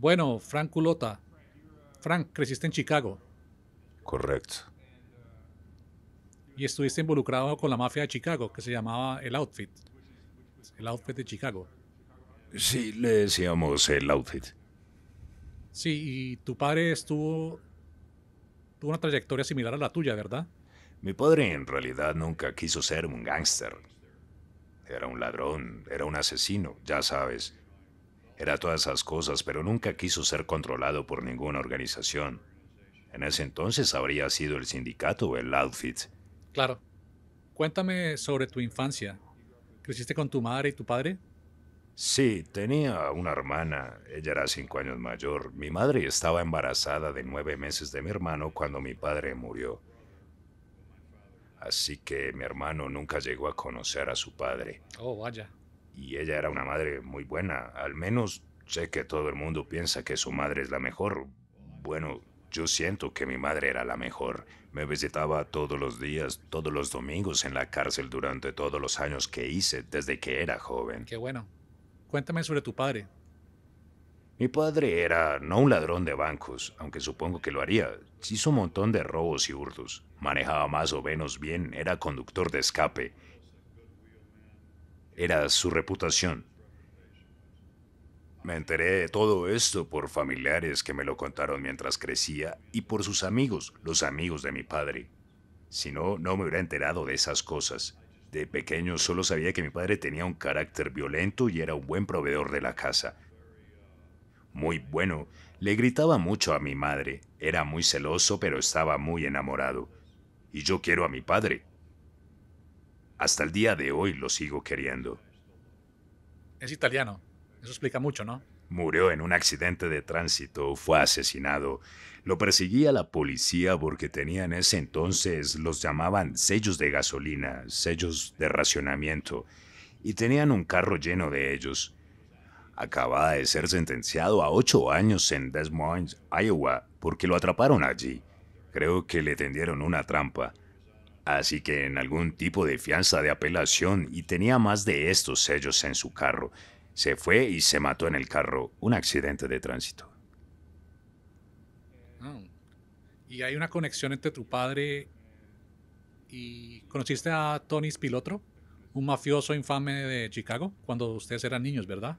Bueno, Frank Culota. Frank, creciste en Chicago. Correcto. Y estuviste involucrado con la mafia de Chicago, que se llamaba El Outfit. El Outfit de Chicago. Sí, le decíamos El Outfit. Sí, y tu padre estuvo. tuvo una trayectoria similar a la tuya, ¿verdad? Mi padre en realidad nunca quiso ser un gángster. Era un ladrón, era un asesino, ya sabes, era todas esas cosas, pero nunca quiso ser controlado por ninguna organización. En ese entonces habría sido el sindicato o el outfit. Claro. Cuéntame sobre tu infancia. ¿Creciste con tu madre y tu padre? Sí, tenía una hermana. Ella era cinco años mayor. Mi madre estaba embarazada de nueve meses de mi hermano cuando mi padre murió. Así que mi hermano nunca llegó a conocer a su padre. Oh, vaya y ella era una madre muy buena. Al menos sé que todo el mundo piensa que su madre es la mejor. Bueno, yo siento que mi madre era la mejor. Me visitaba todos los días, todos los domingos en la cárcel durante todos los años que hice desde que era joven. Qué bueno. Cuéntame sobre tu padre. Mi padre era no un ladrón de bancos, aunque supongo que lo haría. Hizo un montón de robos y hurtos. Manejaba más o menos bien, era conductor de escape era su reputación. Me enteré de todo esto por familiares que me lo contaron mientras crecía y por sus amigos, los amigos de mi padre. Si no, no me hubiera enterado de esas cosas. De pequeño solo sabía que mi padre tenía un carácter violento y era un buen proveedor de la casa. Muy bueno, le gritaba mucho a mi madre, era muy celoso pero estaba muy enamorado. Y yo quiero a mi padre, hasta el día de hoy lo sigo queriendo. Es italiano. Eso explica mucho, ¿no? Murió en un accidente de tránsito, fue asesinado. Lo perseguía la policía porque tenía en ese entonces, los llamaban sellos de gasolina, sellos de racionamiento, y tenían un carro lleno de ellos. Acababa de ser sentenciado a ocho años en Des Moines, Iowa, porque lo atraparon allí. Creo que le tendieron una trampa así que en algún tipo de fianza de apelación y tenía más de estos sellos en su carro. Se fue y se mató en el carro, un accidente de tránsito. ¿Y hay una conexión entre tu padre y conociste a Tony Spilotro, un mafioso infame de Chicago, cuando ustedes eran niños, ¿verdad?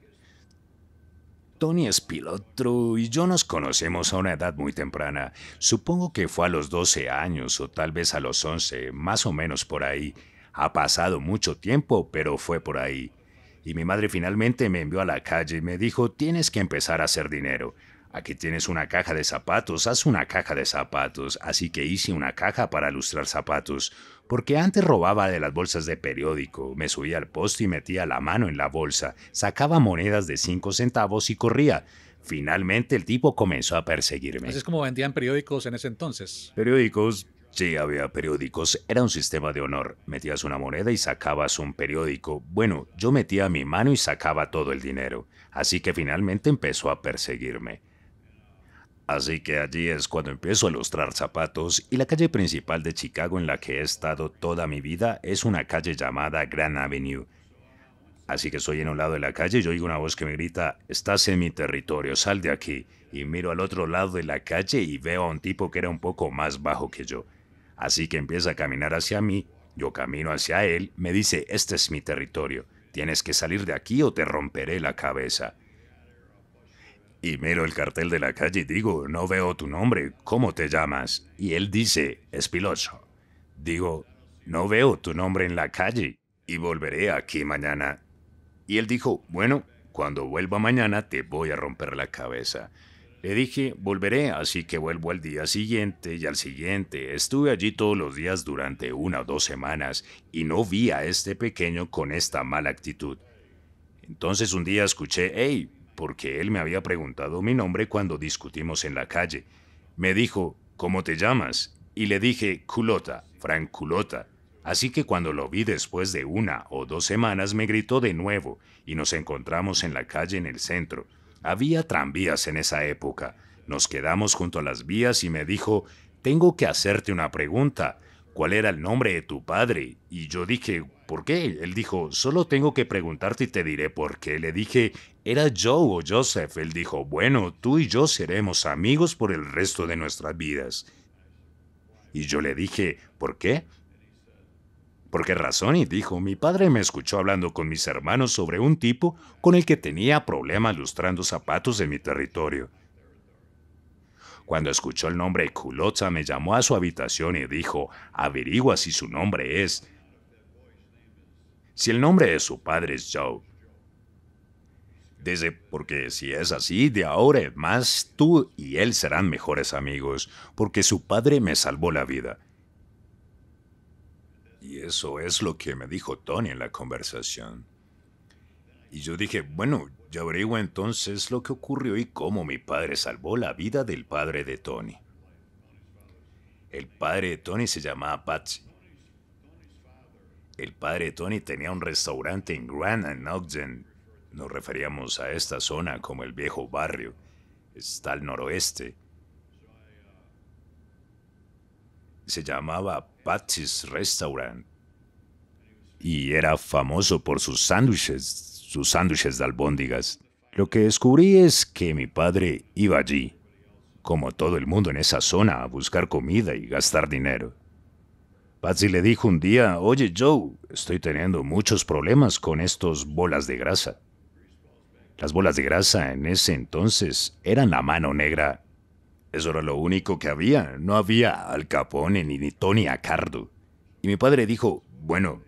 Tony piloto y yo nos conocemos a una edad muy temprana. Supongo que fue a los 12 años o tal vez a los 11, más o menos por ahí. Ha pasado mucho tiempo, pero fue por ahí. Y mi madre finalmente me envió a la calle y me dijo, tienes que empezar a hacer dinero. Aquí tienes una caja de zapatos, haz una caja de zapatos. Así que hice una caja para lustrar zapatos porque antes robaba de las bolsas de periódico, me subía al poste y metía la mano en la bolsa, sacaba monedas de 5 centavos y corría. Finalmente el tipo comenzó a perseguirme. es como vendían periódicos en ese entonces. Periódicos, Sí, había periódicos, era un sistema de honor. Metías una moneda y sacabas un periódico. Bueno, yo metía mi mano y sacaba todo el dinero. Así que finalmente empezó a perseguirme. Así que allí es cuando empiezo a lustrar zapatos y la calle principal de Chicago en la que he estado toda mi vida es una calle llamada Grand Avenue. Así que estoy en un lado de la calle y oigo una voz que me grita, estás en mi territorio, sal de aquí. Y miro al otro lado de la calle y veo a un tipo que era un poco más bajo que yo. Así que empieza a caminar hacia mí, yo camino hacia él, me dice, este es mi territorio, tienes que salir de aquí o te romperé la cabeza y miro el cartel de la calle y digo, no veo tu nombre, ¿cómo te llamas? Y él dice, Espiloso. Digo, no veo tu nombre en la calle y volveré aquí mañana. Y él dijo, bueno, cuando vuelva mañana te voy a romper la cabeza. Le dije, volveré, así que vuelvo al día siguiente y al siguiente. Estuve allí todos los días durante una o dos semanas y no vi a este pequeño con esta mala actitud. Entonces un día escuché, hey, porque él me había preguntado mi nombre cuando discutimos en la calle. Me dijo, ¿cómo te llamas? Y le dije, culota, Frank culota. Así que cuando lo vi después de una o dos semanas me gritó de nuevo y nos encontramos en la calle en el centro. Había tranvías en esa época. Nos quedamos junto a las vías y me dijo, tengo que hacerte una pregunta cuál era el nombre de tu padre. Y yo dije, ¿por qué? Él dijo, solo tengo que preguntarte y te diré por qué. Le dije, ¿era Joe o Joseph? Él dijo, bueno, tú y yo seremos amigos por el resto de nuestras vidas. Y yo le dije, ¿por qué? ¿Por qué razón? Y dijo, mi padre me escuchó hablando con mis hermanos sobre un tipo con el que tenía problemas lustrando zapatos en mi territorio. Cuando escuchó el nombre Culota me llamó a su habitación y dijo, averigua si su nombre es... Si el nombre de su padre es Joe. Desde porque si es así, de ahora en más tú y él serán mejores amigos, porque su padre me salvó la vida. Y eso es lo que me dijo Tony en la conversación. Y yo dije, bueno, yo averiguo entonces lo que ocurrió y cómo mi padre salvó la vida del padre de Tony. El padre de Tony se llamaba Patsy. El padre de Tony tenía un restaurante en Grand and Ogden. Nos referíamos a esta zona como el viejo barrio. Está al noroeste. Se llamaba Patsy's Restaurant. Y era famoso por sus sándwiches sus sándwiches de albóndigas. Lo que descubrí es que mi padre iba allí, como todo el mundo en esa zona, a buscar comida y gastar dinero. Patsy le dijo un día, oye Joe, estoy teniendo muchos problemas con estos bolas de grasa. Las bolas de grasa en ese entonces eran la mano negra. Eso era lo único que había, no había Al Capone ni Tony cardo. Y mi padre dijo, bueno,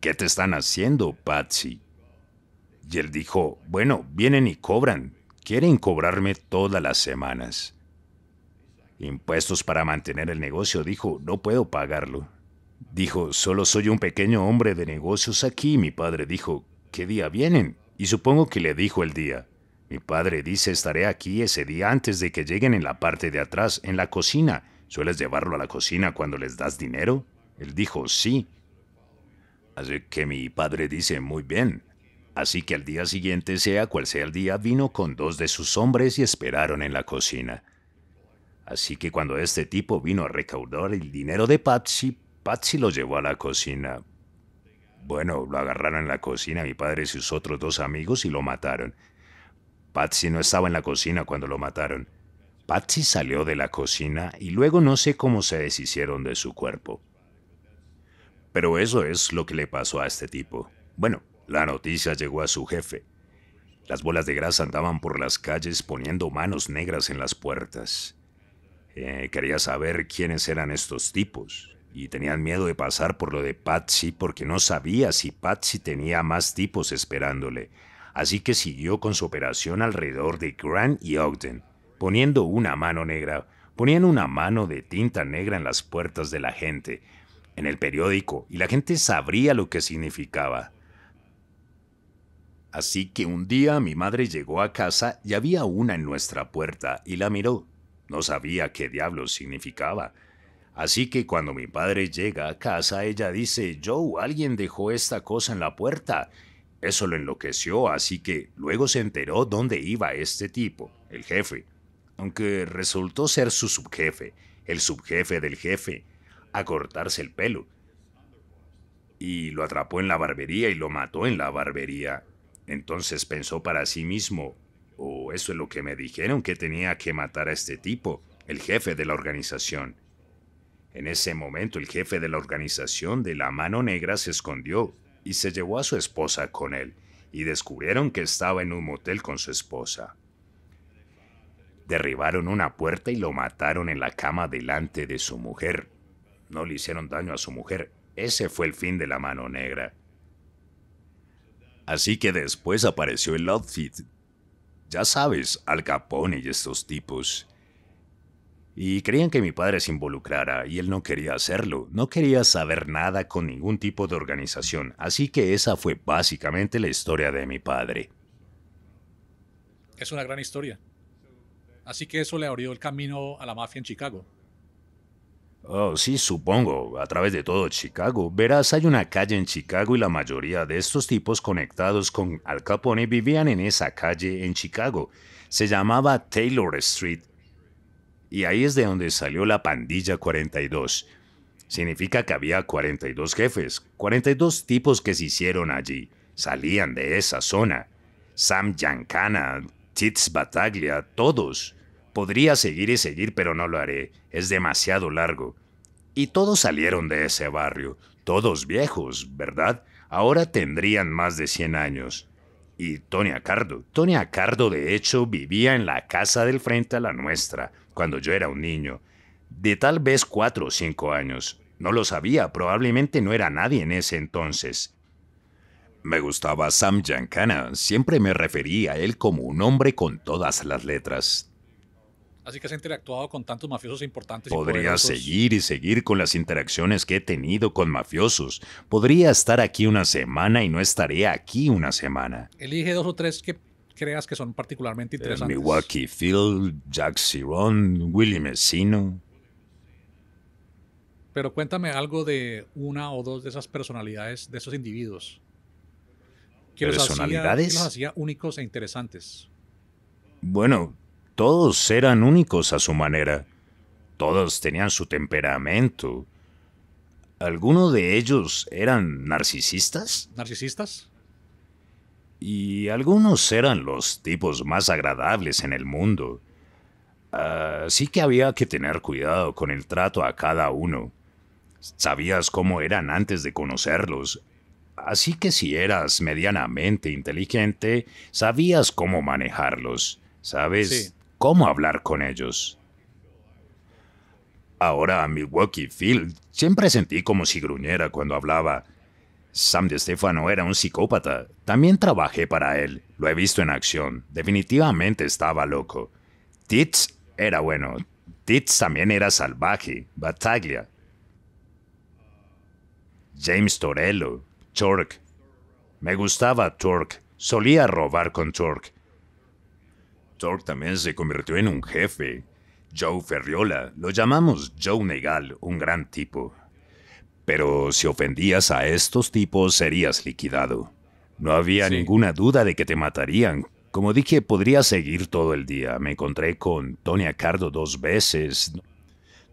¿qué te están haciendo, Patsy? Y él dijo, bueno, vienen y cobran. Quieren cobrarme todas las semanas. Impuestos para mantener el negocio, dijo, no puedo pagarlo. Dijo, solo soy un pequeño hombre de negocios aquí. Mi padre dijo, ¿qué día vienen? Y supongo que le dijo el día. Mi padre dice, estaré aquí ese día antes de que lleguen en la parte de atrás, en la cocina. ¿Sueles llevarlo a la cocina cuando les das dinero? Él dijo, sí. Así que mi padre dice, muy bien, Así que al día siguiente, sea cual sea el día, vino con dos de sus hombres y esperaron en la cocina. Así que cuando este tipo vino a recaudar el dinero de Patsy, Patsy lo llevó a la cocina. Bueno, lo agarraron en la cocina mi padre y sus otros dos amigos y lo mataron. Patsy no estaba en la cocina cuando lo mataron. Patsy salió de la cocina y luego no sé cómo se deshicieron de su cuerpo. Pero eso es lo que le pasó a este tipo. Bueno, la noticia llegó a su jefe. Las bolas de grasa andaban por las calles poniendo manos negras en las puertas. Eh, quería saber quiénes eran estos tipos y tenían miedo de pasar por lo de Patsy porque no sabía si Patsy tenía más tipos esperándole. Así que siguió con su operación alrededor de Grant y Ogden, poniendo una mano negra, ponían una mano de tinta negra en las puertas de la gente, en el periódico, y la gente sabría lo que significaba. Así que un día mi madre llegó a casa y había una en nuestra puerta y la miró. No sabía qué diablos significaba. Así que cuando mi padre llega a casa, ella dice, Joe, alguien dejó esta cosa en la puerta. Eso lo enloqueció, así que luego se enteró dónde iba este tipo, el jefe. Aunque resultó ser su subjefe, el subjefe del jefe, a cortarse el pelo. Y lo atrapó en la barbería y lo mató en la barbería. Entonces pensó para sí mismo, o oh, eso es lo que me dijeron que tenía que matar a este tipo, el jefe de la organización. En ese momento el jefe de la organización de la mano negra se escondió y se llevó a su esposa con él, y descubrieron que estaba en un motel con su esposa. Derribaron una puerta y lo mataron en la cama delante de su mujer. No le hicieron daño a su mujer. Ese fue el fin de la mano negra. Así que después apareció el outfit. Ya sabes, Al Capone y estos tipos. Y creían que mi padre se involucrara, y él no quería hacerlo, no quería saber nada con ningún tipo de organización, así que esa fue básicamente la historia de mi padre. Es una gran historia. Así que eso le abrió el camino a la mafia en Chicago. Oh, sí, supongo, a través de todo Chicago. Verás, hay una calle en Chicago y la mayoría de estos tipos conectados con Al Capone vivían en esa calle en Chicago. Se llamaba Taylor Street. Y ahí es de donde salió la pandilla 42. Significa que había 42 jefes, 42 tipos que se hicieron allí. Salían de esa zona. Sam Giancana, Tits Bataglia, todos. Podría seguir y seguir, pero no lo haré. Es demasiado largo. Y todos salieron de ese barrio, todos viejos, ¿verdad? Ahora tendrían más de 100 años. Y Tony Acardo. Tony Acardo, de hecho, vivía en la casa del frente a la nuestra, cuando yo era un niño, de tal vez cuatro o cinco años. No lo sabía, probablemente no era nadie en ese entonces. Me gustaba Sam Giancana, siempre me refería a él como un hombre con todas las letras. Así que has interactuado con tantos mafiosos importantes. Podría seguir y seguir con las interacciones que he tenido con mafiosos. Podría estar aquí una semana y no estaré aquí una semana. Elige dos o tres que creas que son particularmente interesantes. Milwaukee Phil, Jack Siron, Willy Messino. Pero cuéntame algo de una o dos de esas personalidades, de esos individuos. ¿Personalidades? únicos e interesantes. Bueno, todos eran únicos a su manera. Todos tenían su temperamento. ¿Alguno de ellos eran narcisistas? ¿Narcisistas? Y algunos eran los tipos más agradables en el mundo. Así que había que tener cuidado con el trato a cada uno. Sabías cómo eran antes de conocerlos. Así que si eras medianamente inteligente, sabías cómo manejarlos. ¿Sabes? cómo hablar con ellos. Ahora a Milwaukee Field. siempre sentí como si gruñera cuando hablaba. Sam de Stefano era un psicópata. También trabajé para él. Lo he visto en acción. Definitivamente estaba loco. Tits era bueno. Tits también era salvaje. Bataglia. James Torello. Turk. Me gustaba Turk. Solía robar con Turk. Thor también se convirtió en un jefe. Joe Ferriola, lo llamamos Joe Negal, un gran tipo. Pero si ofendías a estos tipos serías liquidado. No había ninguna duda de que te matarían. Como dije, podría seguir todo el día. Me encontré con Tony Acardo dos veces.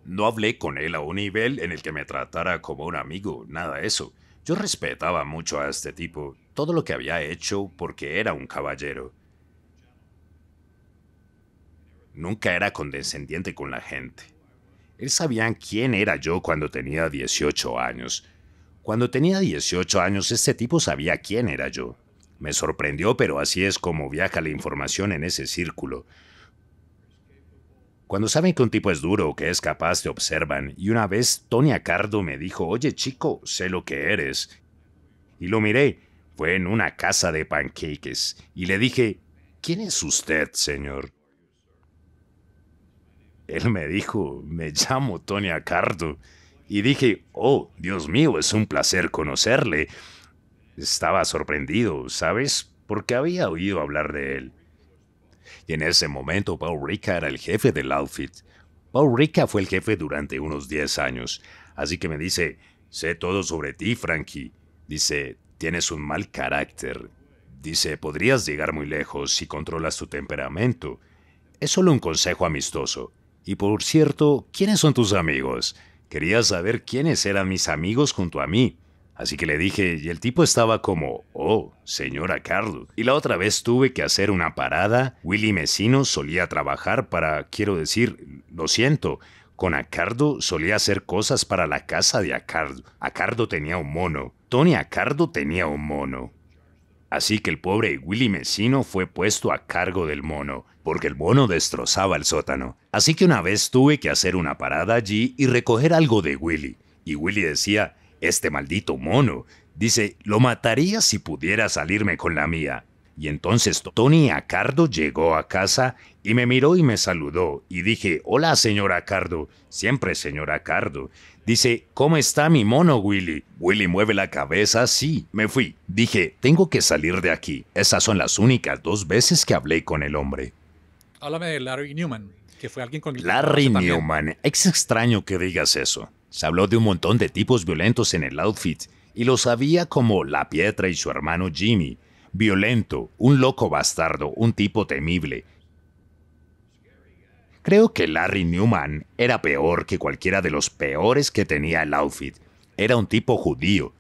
No hablé con él a un nivel en el que me tratara como un amigo, nada de eso. Yo respetaba mucho a este tipo, todo lo que había hecho porque era un caballero. Nunca era condescendiente con la gente. Él sabía quién era yo cuando tenía 18 años. Cuando tenía 18 años, este tipo sabía quién era yo. Me sorprendió, pero así es como viaja la información en ese círculo. Cuando saben que un tipo es duro o que es capaz, te observan. Y una vez Tony Acardo me dijo, oye chico, sé lo que eres. Y lo miré. Fue en una casa de panqueques. Y le dije, ¿quién es usted, señor? Él me dijo, me llamo Tony Acardo. Y dije, oh, Dios mío, es un placer conocerle. Estaba sorprendido, ¿sabes? Porque había oído hablar de él. Y en ese momento Paul Rica era el jefe del outfit. Paul Rica fue el jefe durante unos 10 años. Así que me dice, sé todo sobre ti, Frankie. Dice, tienes un mal carácter. Dice, podrías llegar muy lejos si controlas tu temperamento. Es solo un consejo amistoso. Y por cierto, ¿quiénes son tus amigos? Quería saber quiénes eran mis amigos junto a mí. Así que le dije, y el tipo estaba como, oh, señor Acardo. Y la otra vez tuve que hacer una parada. Willy Mesino solía trabajar para, quiero decir, lo siento, con Acardo solía hacer cosas para la casa de Acardo. Acardo tenía un mono. Tony Acardo tenía un mono. Así que el pobre Willy Mesino fue puesto a cargo del mono porque el mono destrozaba el sótano. Así que una vez tuve que hacer una parada allí y recoger algo de Willy. Y Willy decía, este maldito mono. Dice, lo mataría si pudiera salirme con la mía. Y entonces Tony Acardo llegó a casa y me miró y me saludó. Y dije, hola señor Acardo, siempre señor Acardo. Dice, ¿cómo está mi mono Willy? Willy mueve la cabeza, sí, me fui. Dije, tengo que salir de aquí. Esas son las únicas dos veces que hablé con el hombre háblame Larry Newman, que fue alguien con... Larry Newman. Es extraño que digas eso. Se habló de un montón de tipos violentos en el outfit y lo sabía como La Pietra y su hermano Jimmy. Violento, un loco bastardo, un tipo temible. Creo que Larry Newman era peor que cualquiera de los peores que tenía el outfit. Era un tipo judío.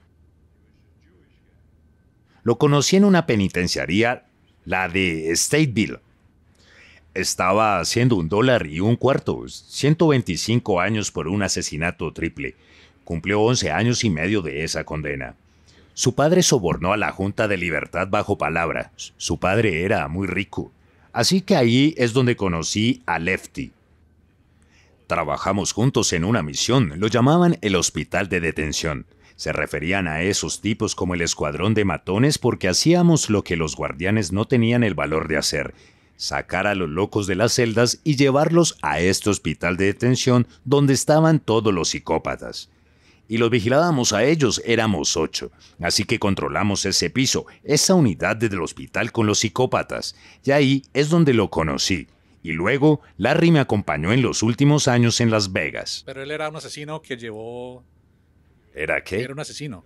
Lo conocí en una penitenciaría, la de Stateville, estaba haciendo un dólar y un cuarto, 125 años por un asesinato triple. Cumplió 11 años y medio de esa condena. Su padre sobornó a la Junta de Libertad bajo palabra. Su padre era muy rico. Así que ahí es donde conocí a Lefty. Trabajamos juntos en una misión, lo llamaban el Hospital de Detención. Se referían a esos tipos como el escuadrón de matones porque hacíamos lo que los guardianes no tenían el valor de hacer, sacar a los locos de las celdas y llevarlos a este hospital de detención donde estaban todos los psicópatas. Y los vigilábamos a ellos, éramos ocho, así que controlamos ese piso, esa unidad desde el hospital con los psicópatas, y ahí es donde lo conocí. Y luego Larry me acompañó en los últimos años en Las Vegas. Pero él era un asesino que llevó... ¿Era qué? Era un asesino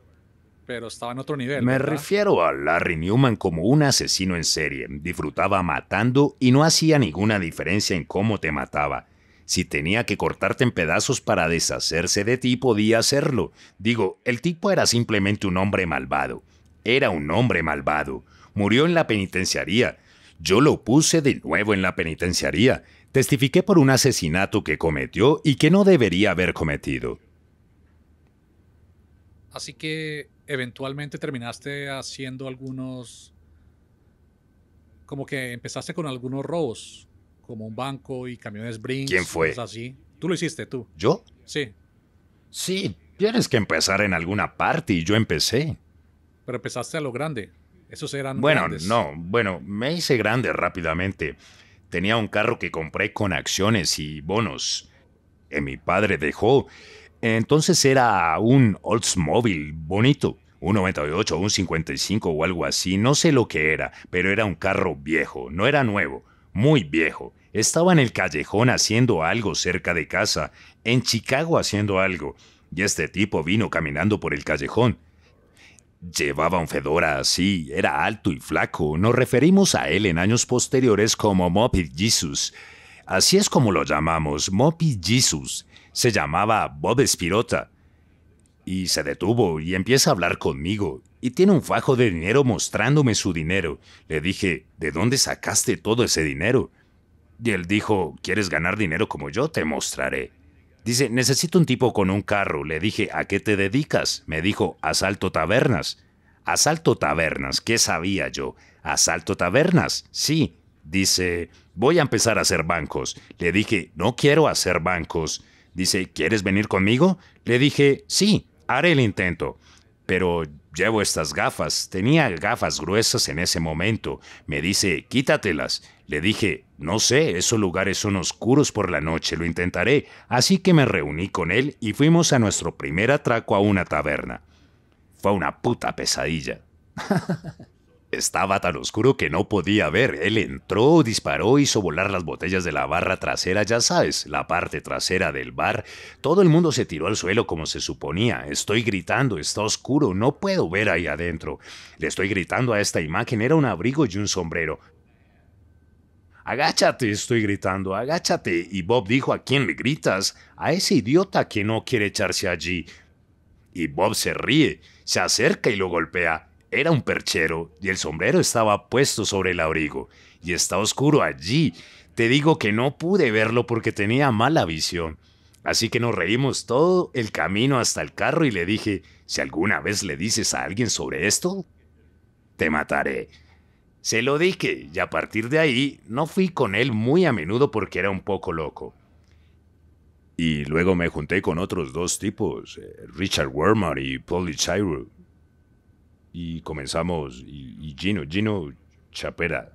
pero estaba en otro nivel. Me refiero a Larry Newman como un asesino en serie. Disfrutaba matando y no hacía ninguna diferencia en cómo te mataba. Si tenía que cortarte en pedazos para deshacerse de ti, podía hacerlo. Digo, el tipo era simplemente un hombre malvado. Era un hombre malvado. Murió en la penitenciaría. Yo lo puse de nuevo en la penitenciaría. Testifiqué por un asesinato que cometió y que no debería haber cometido. Así que eventualmente terminaste haciendo algunos, como que empezaste con algunos robos, como un banco y camiones Brinks. ¿Quién fue? Así. Tú lo hiciste, tú. ¿Yo? Sí. Sí, tienes que empezar en alguna parte y yo empecé. Pero empezaste a lo grande. Esos eran. Bueno, no, bueno, me hice grande rápidamente. Tenía un carro que compré con acciones y bonos. Que eh, mi padre dejó entonces era un Oldsmobile bonito, un 98, un 55 o algo así, no sé lo que era, pero era un carro viejo, no era nuevo, muy viejo. Estaba en el callejón haciendo algo cerca de casa, en Chicago haciendo algo, y este tipo vino caminando por el callejón. Llevaba un fedora así, era alto y flaco. Nos referimos a él en años posteriores como Moppy Jesus. Así es como lo llamamos, Moppy Jesus. Se llamaba Bob Espirota. Y se detuvo y empieza a hablar conmigo. Y tiene un fajo de dinero mostrándome su dinero. Le dije, ¿de dónde sacaste todo ese dinero? Y él dijo, ¿quieres ganar dinero como yo? Te mostraré. Dice, necesito un tipo con un carro. Le dije, ¿a qué te dedicas? Me dijo, asalto tabernas. Asalto tabernas, ¿qué sabía yo? Asalto tabernas, sí. Dice, voy a empezar a hacer bancos. Le dije, no quiero hacer bancos. Dice, ¿quieres venir conmigo? Le dije, sí, haré el intento. Pero llevo estas gafas. Tenía gafas gruesas en ese momento. Me dice, quítatelas. Le dije, no sé, esos lugares son oscuros por la noche, lo intentaré. Así que me reuní con él y fuimos a nuestro primer atraco a una taberna. Fue una puta pesadilla. Estaba tan oscuro que no podía ver. Él entró, disparó, hizo volar las botellas de la barra trasera, ya sabes, la parte trasera del bar. Todo el mundo se tiró al suelo como se suponía. Estoy gritando, está oscuro, no puedo ver ahí adentro. Le estoy gritando a esta imagen, era un abrigo y un sombrero. Agáchate, estoy gritando, agáchate. Y Bob dijo, ¿a quién le gritas? A ese idiota que no quiere echarse allí. Y Bob se ríe, se acerca y lo golpea. Era un perchero y el sombrero estaba puesto sobre el abrigo, y está oscuro allí. Te digo que no pude verlo porque tenía mala visión. Así que nos reímos todo el camino hasta el carro y le dije, si alguna vez le dices a alguien sobre esto, te mataré. Se lo dije y a partir de ahí no fui con él muy a menudo porque era un poco loco. Y luego me junté con otros dos tipos, eh, Richard Wormer y Polly y comenzamos. Y, Gino, Gino Chapera.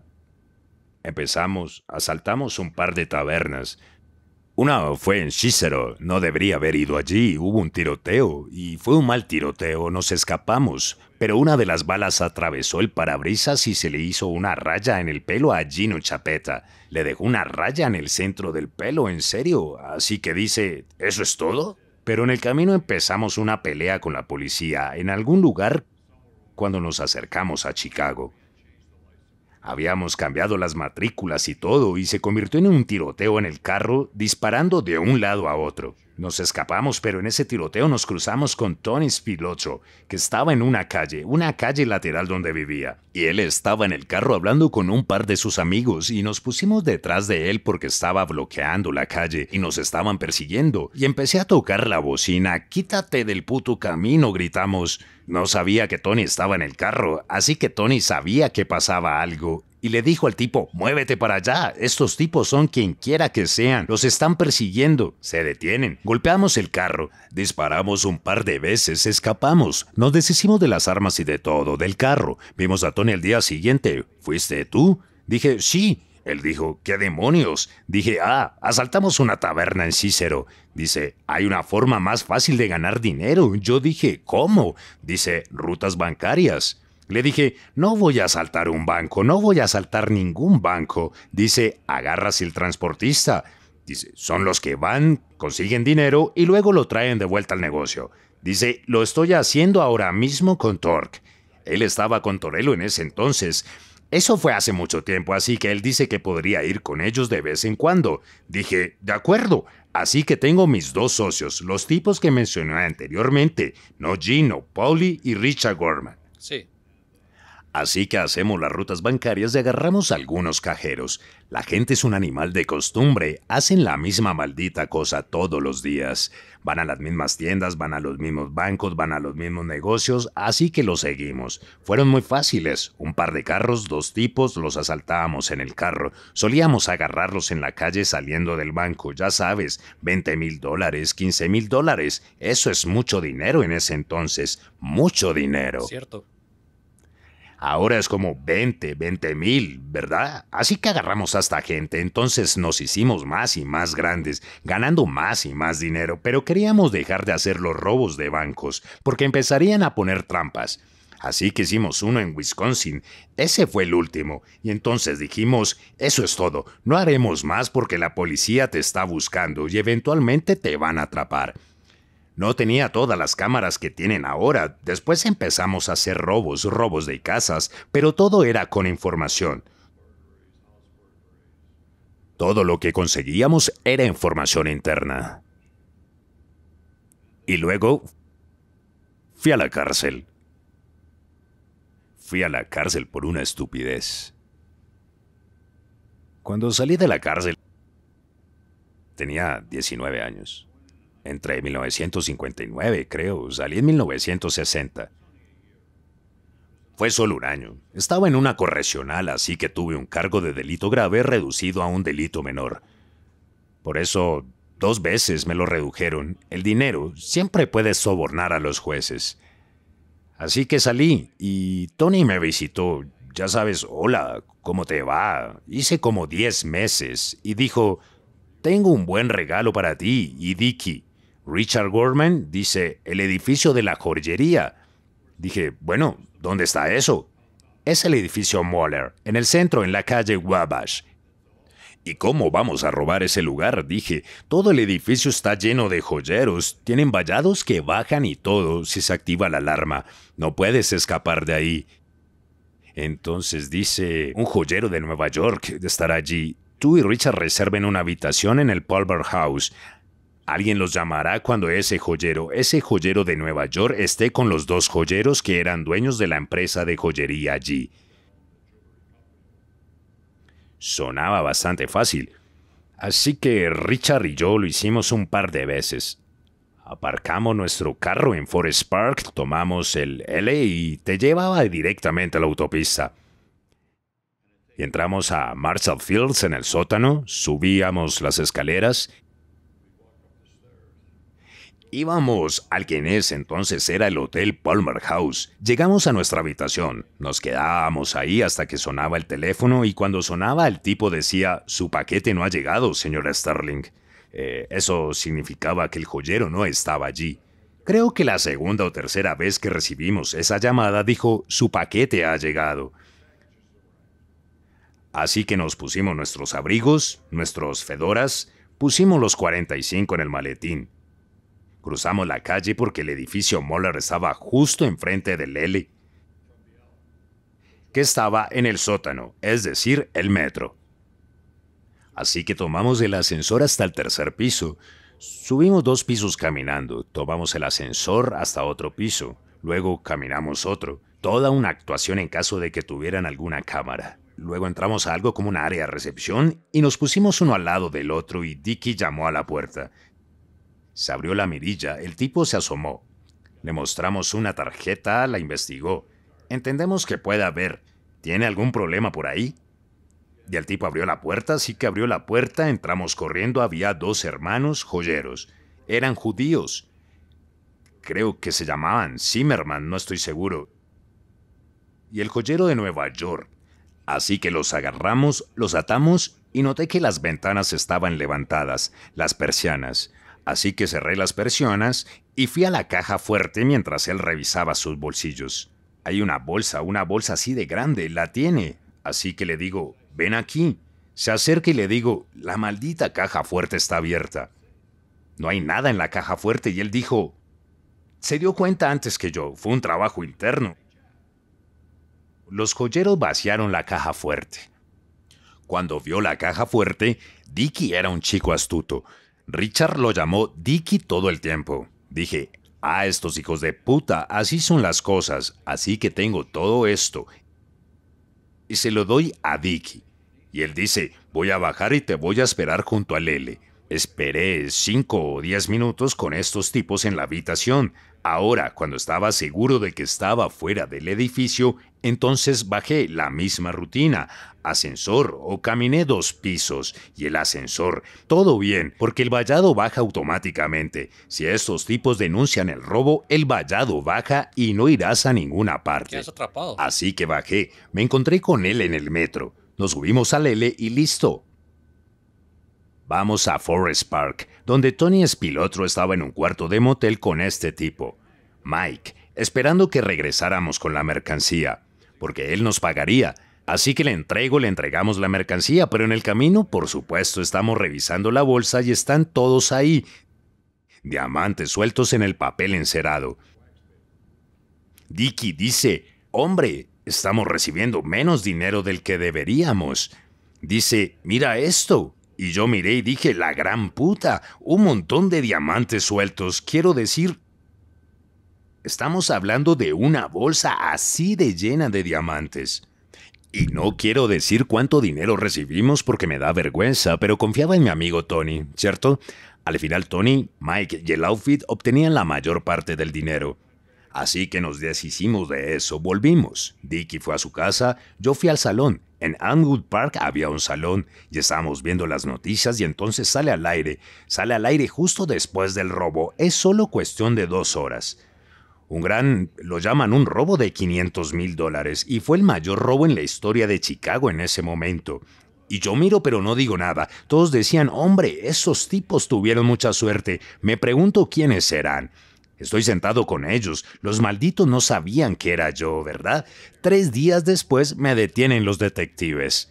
Empezamos, asaltamos un par de tabernas. Una fue en Cicero, no debería haber ido allí, hubo un tiroteo, y fue un mal tiroteo, nos escapamos, pero una de las balas atravesó el parabrisas y se le hizo una raya en el pelo a Gino Chapeta. Le dejó una raya en el centro del pelo, en serio, así que dice, ¿eso es todo? Pero en el camino empezamos una pelea con la policía, en algún lugar cuando nos acercamos a Chicago. Habíamos cambiado las matrículas y todo y se convirtió en un tiroteo en el carro disparando de un lado a otro. Nos escapamos, pero en ese tiroteo nos cruzamos con Tony Spilocho, que estaba en una calle, una calle lateral donde vivía. Y él estaba en el carro hablando con un par de sus amigos y nos pusimos detrás de él porque estaba bloqueando la calle y nos estaban persiguiendo. Y empecé a tocar la bocina, quítate del puto camino, gritamos. No sabía que Tony estaba en el carro, así que Tony sabía que pasaba algo y le dijo al tipo, muévete para allá, estos tipos son quien quiera que sean, los están persiguiendo, se detienen. Golpeamos el carro, disparamos un par de veces, escapamos, nos deshicimos de las armas y de todo, del carro. Vimos a Tony el día siguiente, ¿fuiste tú? Dije, sí. Él dijo, ¿qué demonios? Dije, ah, asaltamos una taberna en Cícero. Dice, hay una forma más fácil de ganar dinero. Yo dije, ¿cómo? Dice, rutas bancarias. Le dije, no voy a saltar un banco, no voy a saltar ningún banco. Dice, agarras el transportista. Dice, son los que van, consiguen dinero y luego lo traen de vuelta al negocio. Dice, lo estoy haciendo ahora mismo con Torque. Él estaba con Torello en ese entonces. Eso fue hace mucho tiempo, así que él dice que podría ir con ellos de vez en cuando. Dije, de acuerdo, así que tengo mis dos socios, los tipos que mencioné anteriormente, no Gino, Pauli y Richard Gorman. Sí. Así que hacemos las rutas bancarias y agarramos algunos cajeros. La gente es un animal de costumbre, hacen la misma maldita cosa todos los días. Van a las mismas tiendas, van a los mismos bancos, van a los mismos negocios, así que los seguimos. Fueron muy fáciles, un par de carros, dos tipos, los asaltábamos en el carro. Solíamos agarrarlos en la calle saliendo del banco, ya sabes, 20 mil dólares, 15 mil dólares. Eso es mucho dinero en ese entonces, mucho dinero. Cierto. Ahora es como 20, 20 mil, ¿verdad? Así que agarramos hasta gente, entonces nos hicimos más y más grandes, ganando más y más dinero, pero queríamos dejar de hacer los robos de bancos, porque empezarían a poner trampas. Así que hicimos uno en Wisconsin, ese fue el último, y entonces dijimos, eso es todo, no haremos más porque la policía te está buscando y eventualmente te van a atrapar. No tenía todas las cámaras que tienen ahora. Después empezamos a hacer robos, robos de casas, pero todo era con información. Todo lo que conseguíamos era información interna. Y luego fui a la cárcel. Fui a la cárcel por una estupidez. Cuando salí de la cárcel, tenía 19 años. Entre 1959, creo. Salí en 1960. Fue solo un año. Estaba en una correccional, así que tuve un cargo de delito grave reducido a un delito menor. Por eso, dos veces me lo redujeron. El dinero siempre puede sobornar a los jueces. Así que salí y Tony me visitó. Ya sabes, hola, ¿cómo te va? Hice como 10 meses y dijo, tengo un buen regalo para ti y Dicky. Richard Gorman dice, el edificio de la joyería. Dije, bueno, ¿dónde está eso? Es el edificio Moller, en el centro, en la calle Wabash. ¿Y cómo vamos a robar ese lugar? Dije, todo el edificio está lleno de joyeros, tienen vallados que bajan y todo si se activa la alarma. No puedes escapar de ahí. Entonces dice, un joyero de Nueva York estará allí. Tú y Richard reserven una habitación en el Palmer House. Alguien los llamará cuando ese joyero, ese joyero de Nueva York, esté con los dos joyeros que eran dueños de la empresa de joyería allí. Sonaba bastante fácil, así que Richard y yo lo hicimos un par de veces. Aparcamos nuestro carro en Forest Park, tomamos el L y te llevaba directamente a la autopista. Y entramos a Marshall Fields en el sótano, subíamos las escaleras Íbamos al que en ese entonces era el Hotel Palmer House. Llegamos a nuestra habitación, nos quedábamos ahí hasta que sonaba el teléfono y cuando sonaba el tipo decía, su paquete no ha llegado, señora Sterling. Eh, eso significaba que el joyero no estaba allí. Creo que la segunda o tercera vez que recibimos esa llamada dijo, su paquete ha llegado. Así que nos pusimos nuestros abrigos, nuestros fedoras, pusimos los 45 en el maletín, Cruzamos la calle porque el edificio Moller estaba justo enfrente de L, que estaba en el sótano, es decir, el metro. Así que tomamos el ascensor hasta el tercer piso. Subimos dos pisos caminando, tomamos el ascensor hasta otro piso, luego caminamos otro. Toda una actuación en caso de que tuvieran alguna cámara. Luego entramos a algo como una área de recepción y nos pusimos uno al lado del otro y Dicky llamó a la puerta. Se abrió la mirilla, el tipo se asomó. Le mostramos una tarjeta, la investigó. Entendemos que puede haber. ¿Tiene algún problema por ahí? Y el tipo abrió la puerta, así que abrió la puerta, entramos corriendo, había dos hermanos joyeros. Eran judíos. Creo que se llamaban Zimmerman, no estoy seguro. Y el joyero de Nueva York. Así que los agarramos, los atamos y noté que las ventanas estaban levantadas, las persianas así que cerré las persianas y fui a la caja fuerte mientras él revisaba sus bolsillos. Hay una bolsa, una bolsa así de grande, la tiene. Así que le digo, ven aquí. Se acerca y le digo, la maldita caja fuerte está abierta. No hay nada en la caja fuerte y él dijo, se dio cuenta antes que yo, fue un trabajo interno. Los joyeros vaciaron la caja fuerte. Cuando vio la caja fuerte, Dicky era un chico astuto. Richard lo llamó Dicky todo el tiempo. Dije, ah, estos hijos de puta, así son las cosas, así que tengo todo esto. Y se lo doy a Dicky. Y él dice, voy a bajar y te voy a esperar junto a Lele. Esperé cinco o diez minutos con estos tipos en la habitación, Ahora, cuando estaba seguro de que estaba fuera del edificio, entonces bajé la misma rutina, ascensor o caminé dos pisos y el ascensor. Todo bien, porque el vallado baja automáticamente. Si estos tipos denuncian el robo, el vallado baja y no irás a ninguna parte. Atrapado. Así que bajé, me encontré con él en el metro. Nos subimos al L y listo, Vamos a Forest Park, donde Tony Spilotro estaba en un cuarto de motel con este tipo, Mike, esperando que regresáramos con la mercancía, porque él nos pagaría. Así que le entrego, le entregamos la mercancía, pero en el camino, por supuesto, estamos revisando la bolsa y están todos ahí. Diamantes sueltos en el papel encerado. Dicky dice, hombre, estamos recibiendo menos dinero del que deberíamos. Dice, mira esto. Y yo miré y dije, la gran puta, un montón de diamantes sueltos, quiero decir... Estamos hablando de una bolsa así de llena de diamantes. Y no quiero decir cuánto dinero recibimos porque me da vergüenza, pero confiaba en mi amigo Tony, ¿cierto? Al final Tony, Mike y el outfit obtenían la mayor parte del dinero. Así que nos deshicimos de eso, volvimos. Dicky fue a su casa, yo fui al salón. En Anwood Park había un salón y estábamos viendo las noticias y entonces sale al aire. Sale al aire justo después del robo. Es solo cuestión de dos horas. Un gran, lo llaman un robo de 500 mil dólares y fue el mayor robo en la historia de Chicago en ese momento. Y yo miro pero no digo nada. Todos decían, hombre, esos tipos tuvieron mucha suerte. Me pregunto quiénes serán. Estoy sentado con ellos. Los malditos no sabían que era yo, ¿verdad? Tres días después me detienen los detectives.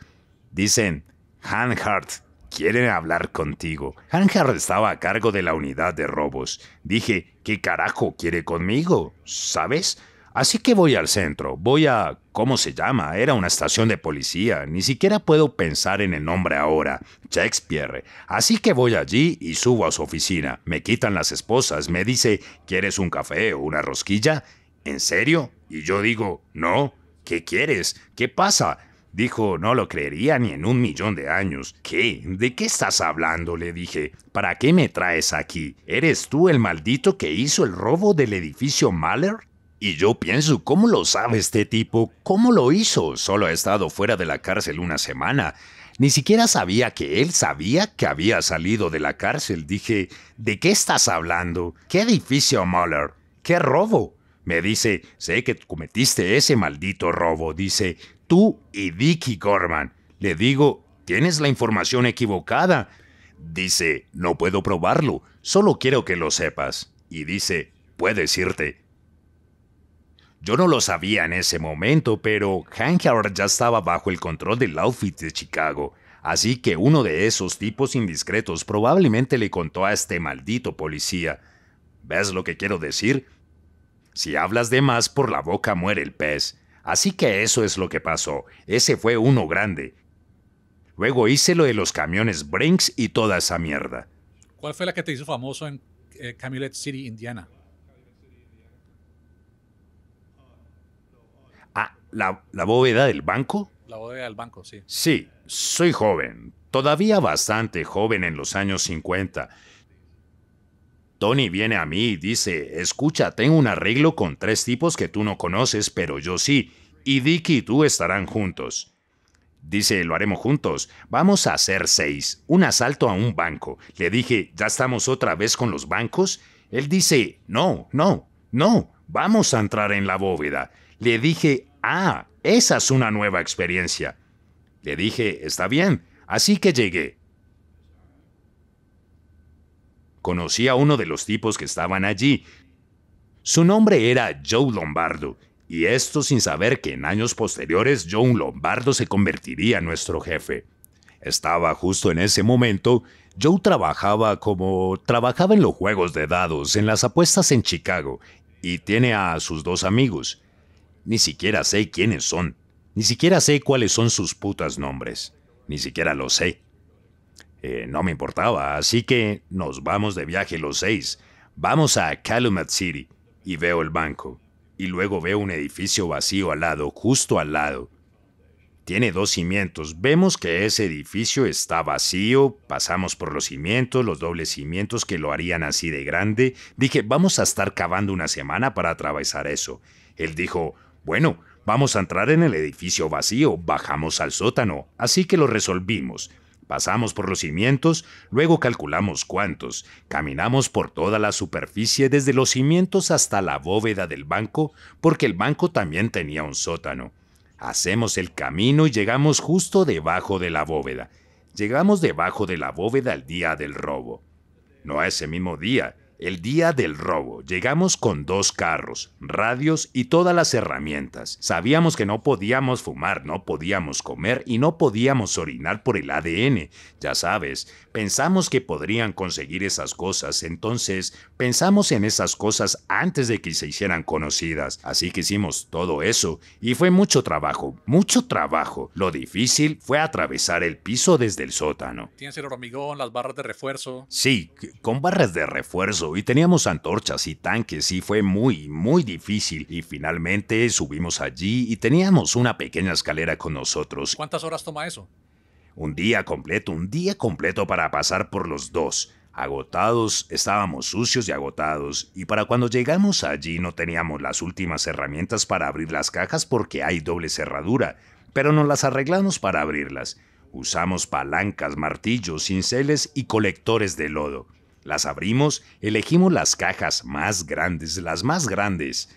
Dicen, Hanhart, quieren hablar contigo. Hanhart estaba a cargo de la unidad de robos. Dije, ¿qué carajo quiere conmigo? ¿Sabes? Así que voy al centro, voy a... ¿Cómo se llama? Era una estación de policía, ni siquiera puedo pensar en el nombre ahora, Shakespeare. Así que voy allí y subo a su oficina, me quitan las esposas, me dice, ¿quieres un café o una rosquilla? ¿En serio? Y yo digo, no, ¿qué quieres? ¿Qué pasa? Dijo, no lo creería ni en un millón de años. ¿Qué? ¿De qué estás hablando? le dije. ¿Para qué me traes aquí? ¿Eres tú el maldito que hizo el robo del edificio Mahler? Y yo pienso, ¿cómo lo sabe este tipo? ¿Cómo lo hizo? Solo ha estado fuera de la cárcel una semana. Ni siquiera sabía que él sabía que había salido de la cárcel. Dije, ¿de qué estás hablando? ¿Qué edificio, Muller? ¿Qué robo? Me dice, sé que cometiste ese maldito robo. Dice, tú y Dicky Gorman. Le digo, tienes la información equivocada. Dice, no puedo probarlo, solo quiero que lo sepas. Y dice, puedes irte. Yo no lo sabía en ese momento, pero Hangar ya estaba bajo el control del outfit de Chicago, así que uno de esos tipos indiscretos probablemente le contó a este maldito policía. ¿Ves lo que quiero decir? Si hablas de más, por la boca muere el pez. Así que eso es lo que pasó. Ese fue uno grande. Luego hice lo de los camiones Brinks y toda esa mierda. ¿Cuál fue la que te hizo famoso en eh, Camulet City, Indiana? la, bóveda del banco. La bóveda del banco, sí. Sí, soy joven, todavía bastante joven en los años 50. Tony viene a mí y dice, escucha, tengo un arreglo con tres tipos que tú no conoces, pero yo sí, y Dicky y tú estarán juntos. Dice, lo haremos juntos. Vamos a hacer seis. Un asalto a un banco. Le dije, ¿ya estamos otra vez con los bancos? Él dice, no, no, no, vamos a entrar en la bóveda. Le dije, Ah, esa es una nueva experiencia. Le dije, está bien, así que llegué. Conocí a uno de los tipos que estaban allí. Su nombre era Joe Lombardo, y esto sin saber que en años posteriores Joe Lombardo se convertiría en nuestro jefe. Estaba justo en ese momento, Joe trabajaba como trabajaba en los juegos de dados, en las apuestas en Chicago, y tiene a sus dos amigos, ni siquiera sé quiénes son. Ni siquiera sé cuáles son sus putas nombres. Ni siquiera lo sé. Eh, no me importaba, así que nos vamos de viaje los seis. Vamos a Calumet City y veo el banco. Y luego veo un edificio vacío al lado, justo al lado. Tiene dos cimientos. Vemos que ese edificio está vacío, pasamos por los cimientos, los dobles cimientos que lo harían así de grande. Dije, vamos a estar cavando una semana para atravesar eso. Él dijo, bueno, vamos a entrar en el edificio vacío, bajamos al sótano, así que lo resolvimos. Pasamos por los cimientos, luego calculamos cuántos, caminamos por toda la superficie desde los cimientos hasta la bóveda del banco, porque el banco también tenía un sótano. Hacemos el camino y llegamos justo debajo de la bóveda. Llegamos debajo de la bóveda el día del robo. No a ese mismo día, el día del robo, llegamos con dos carros, radios y todas las herramientas. Sabíamos que no podíamos fumar, no podíamos comer y no podíamos orinar por el ADN. Ya sabes, Pensamos que podrían conseguir esas cosas, entonces pensamos en esas cosas antes de que se hicieran conocidas. Así que hicimos todo eso y fue mucho trabajo, mucho trabajo. Lo difícil fue atravesar el piso desde el sótano. Tienes el hormigón, las barras de refuerzo. Sí, con barras de refuerzo y teníamos antorchas y tanques y fue muy, muy difícil. Y finalmente subimos allí y teníamos una pequeña escalera con nosotros. ¿Cuántas horas toma eso? Un día completo, un día completo para pasar por los dos. Agotados, estábamos sucios y agotados, y para cuando llegamos allí no teníamos las últimas herramientas para abrir las cajas porque hay doble cerradura, pero nos las arreglamos para abrirlas. Usamos palancas, martillos, cinceles y colectores de lodo. Las abrimos, elegimos las cajas más grandes, las más grandes.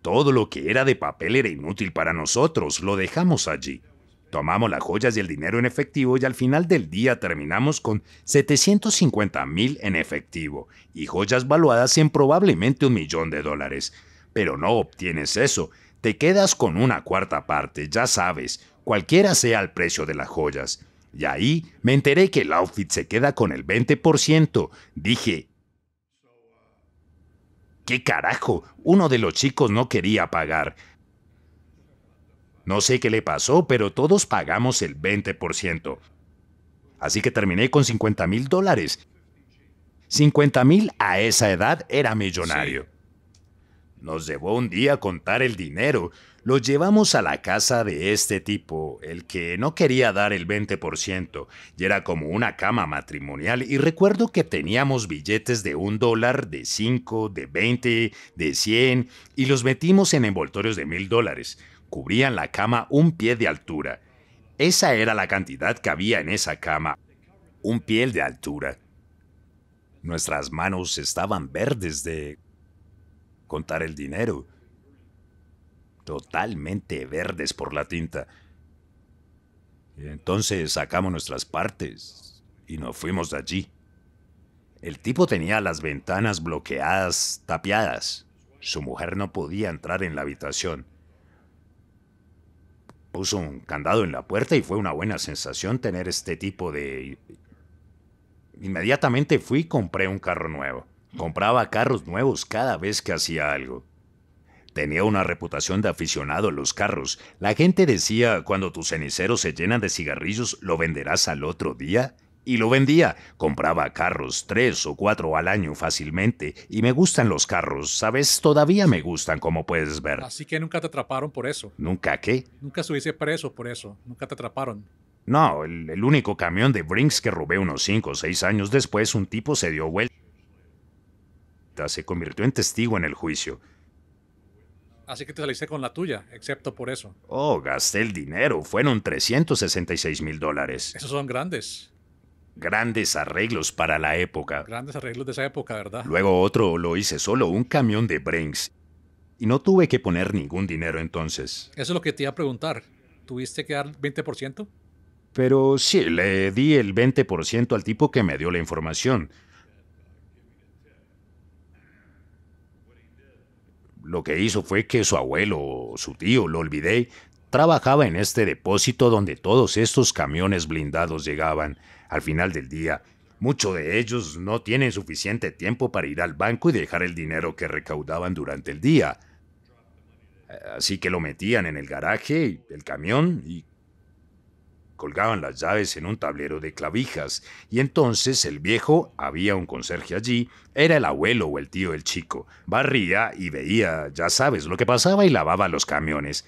Todo lo que era de papel era inútil para nosotros, lo dejamos allí. Tomamos las joyas y el dinero en efectivo y al final del día terminamos con 750 mil en efectivo y joyas valuadas en probablemente un millón de dólares. Pero no obtienes eso, te quedas con una cuarta parte, ya sabes, cualquiera sea el precio de las joyas. Y ahí me enteré que el outfit se queda con el 20%. Dije, ¿qué carajo? Uno de los chicos no quería pagar, no sé qué le pasó, pero todos pagamos el 20%. Así que terminé con 50 mil dólares. 50 mil a esa edad era millonario. Nos llevó un día a contar el dinero. Lo llevamos a la casa de este tipo, el que no quería dar el 20%, y era como una cama matrimonial, y recuerdo que teníamos billetes de un dólar, de 5, de 20, de 100, y los metimos en envoltorios de mil dólares cubrían la cama un pie de altura. Esa era la cantidad que había en esa cama, un pie de altura. Nuestras manos estaban verdes de contar el dinero, totalmente verdes por la tinta. entonces sacamos nuestras partes y nos fuimos de allí. El tipo tenía las ventanas bloqueadas, tapiadas. Su mujer no podía entrar en la habitación puso un candado en la puerta y fue una buena sensación tener este tipo de... Inmediatamente fui y compré un carro nuevo. Compraba carros nuevos cada vez que hacía algo. Tenía una reputación de aficionado a los carros. La gente decía, cuando tus ceniceros se llenan de cigarrillos, ¿lo venderás al otro día? y lo vendía. Compraba carros tres o cuatro al año fácilmente y me gustan los carros, ¿sabes? Todavía me gustan, como puedes ver. Así que nunca te atraparon por eso. ¿Nunca qué? Nunca estuviste preso por eso, nunca te atraparon. No, el, único camión de Brinks que robé unos cinco o seis años después, un tipo se dio vuelta. Se convirtió en testigo en el juicio. Así que te saliste con la tuya, excepto por eso. Oh, gasté el dinero. Fueron 366 mil dólares. Esos son grandes. Grandes arreglos para la época. Grandes arreglos de esa época, ¿verdad? Luego otro lo hice solo, un camión de Brinks. Y no tuve que poner ningún dinero entonces. Eso es lo que te iba a preguntar. ¿Tuviste que dar 20%? Pero sí, le di el 20% al tipo que me dio la información. Lo que hizo fue que su abuelo o su tío, lo olvidé, trabajaba en este depósito donde todos estos camiones blindados llegaban. Al final del día, muchos de ellos no tienen suficiente tiempo para ir al banco y dejar el dinero que recaudaban durante el día. Así que lo metían en el garaje, el camión y colgaban las llaves en un tablero de clavijas, y entonces el viejo, había un conserje allí, era el abuelo o el tío del chico, barría y veía, ya sabes, lo que pasaba y lavaba los camiones.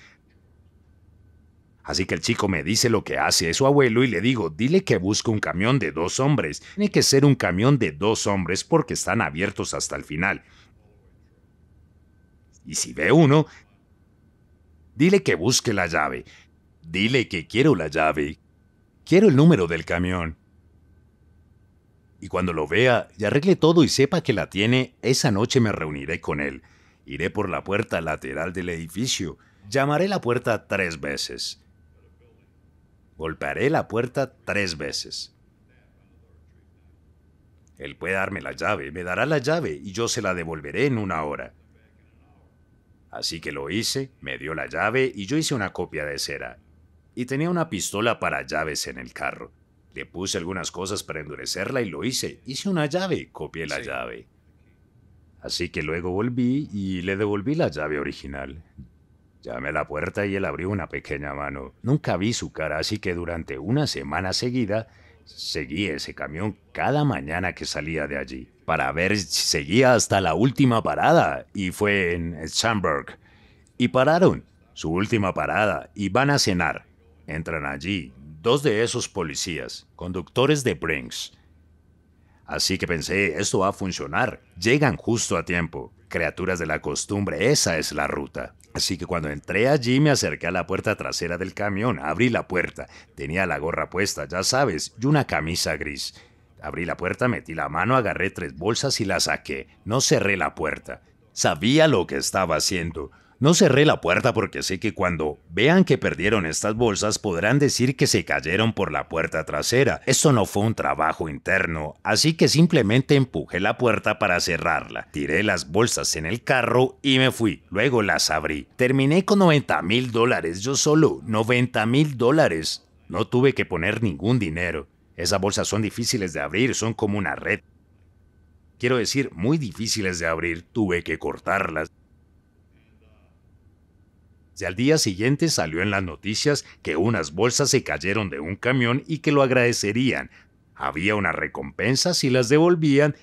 Así que el chico me dice lo que hace a su abuelo y le digo, dile que busque un camión de dos hombres. Tiene que ser un camión de dos hombres porque están abiertos hasta el final. Y si ve uno, dile que busque la llave. Dile que quiero la llave. Quiero el número del camión. Y cuando lo vea y arregle todo y sepa que la tiene, esa noche me reuniré con él. Iré por la puerta lateral del edificio. Llamaré la puerta tres veces. Golpearé la puerta tres veces. Él puede darme la llave, me dará la llave y yo se la devolveré en una hora. Así que lo hice, me dio la llave y yo hice una copia de cera. Y tenía una pistola para llaves en el carro. Le puse algunas cosas para endurecerla y lo hice. Hice una llave, copié la llave. Así que luego volví y le devolví la llave original. Llamé a la puerta y él abrió una pequeña mano. Nunca vi su cara, así que durante una semana seguida seguí ese camión cada mañana que salía de allí, para ver si seguía hasta la última parada, y fue en Schamberg. Y pararon, su última parada, y van a cenar. Entran allí dos de esos policías, conductores de Brinks. Así que pensé, esto va a funcionar, llegan justo a tiempo. Criaturas de la costumbre, esa es la ruta. Así que cuando entré allí me acerqué a la puerta trasera del camión, abrí la puerta, tenía la gorra puesta, ya sabes, y una camisa gris. Abrí la puerta, metí la mano, agarré tres bolsas y la saqué. No cerré la puerta. Sabía lo que estaba haciendo. No cerré la puerta porque sé que cuando vean que perdieron estas bolsas podrán decir que se cayeron por la puerta trasera. Esto no fue un trabajo interno, así que simplemente empujé la puerta para cerrarla. Tiré las bolsas en el carro y me fui. Luego las abrí. Terminé con 90 mil dólares yo solo. 90 mil dólares. No tuve que poner ningún dinero. Esas bolsas son difíciles de abrir, son como una red. Quiero decir, muy difíciles de abrir, tuve que cortarlas. Y al día siguiente salió en las noticias que unas bolsas se cayeron de un camión y que lo agradecerían. Había una recompensa si las devolvían.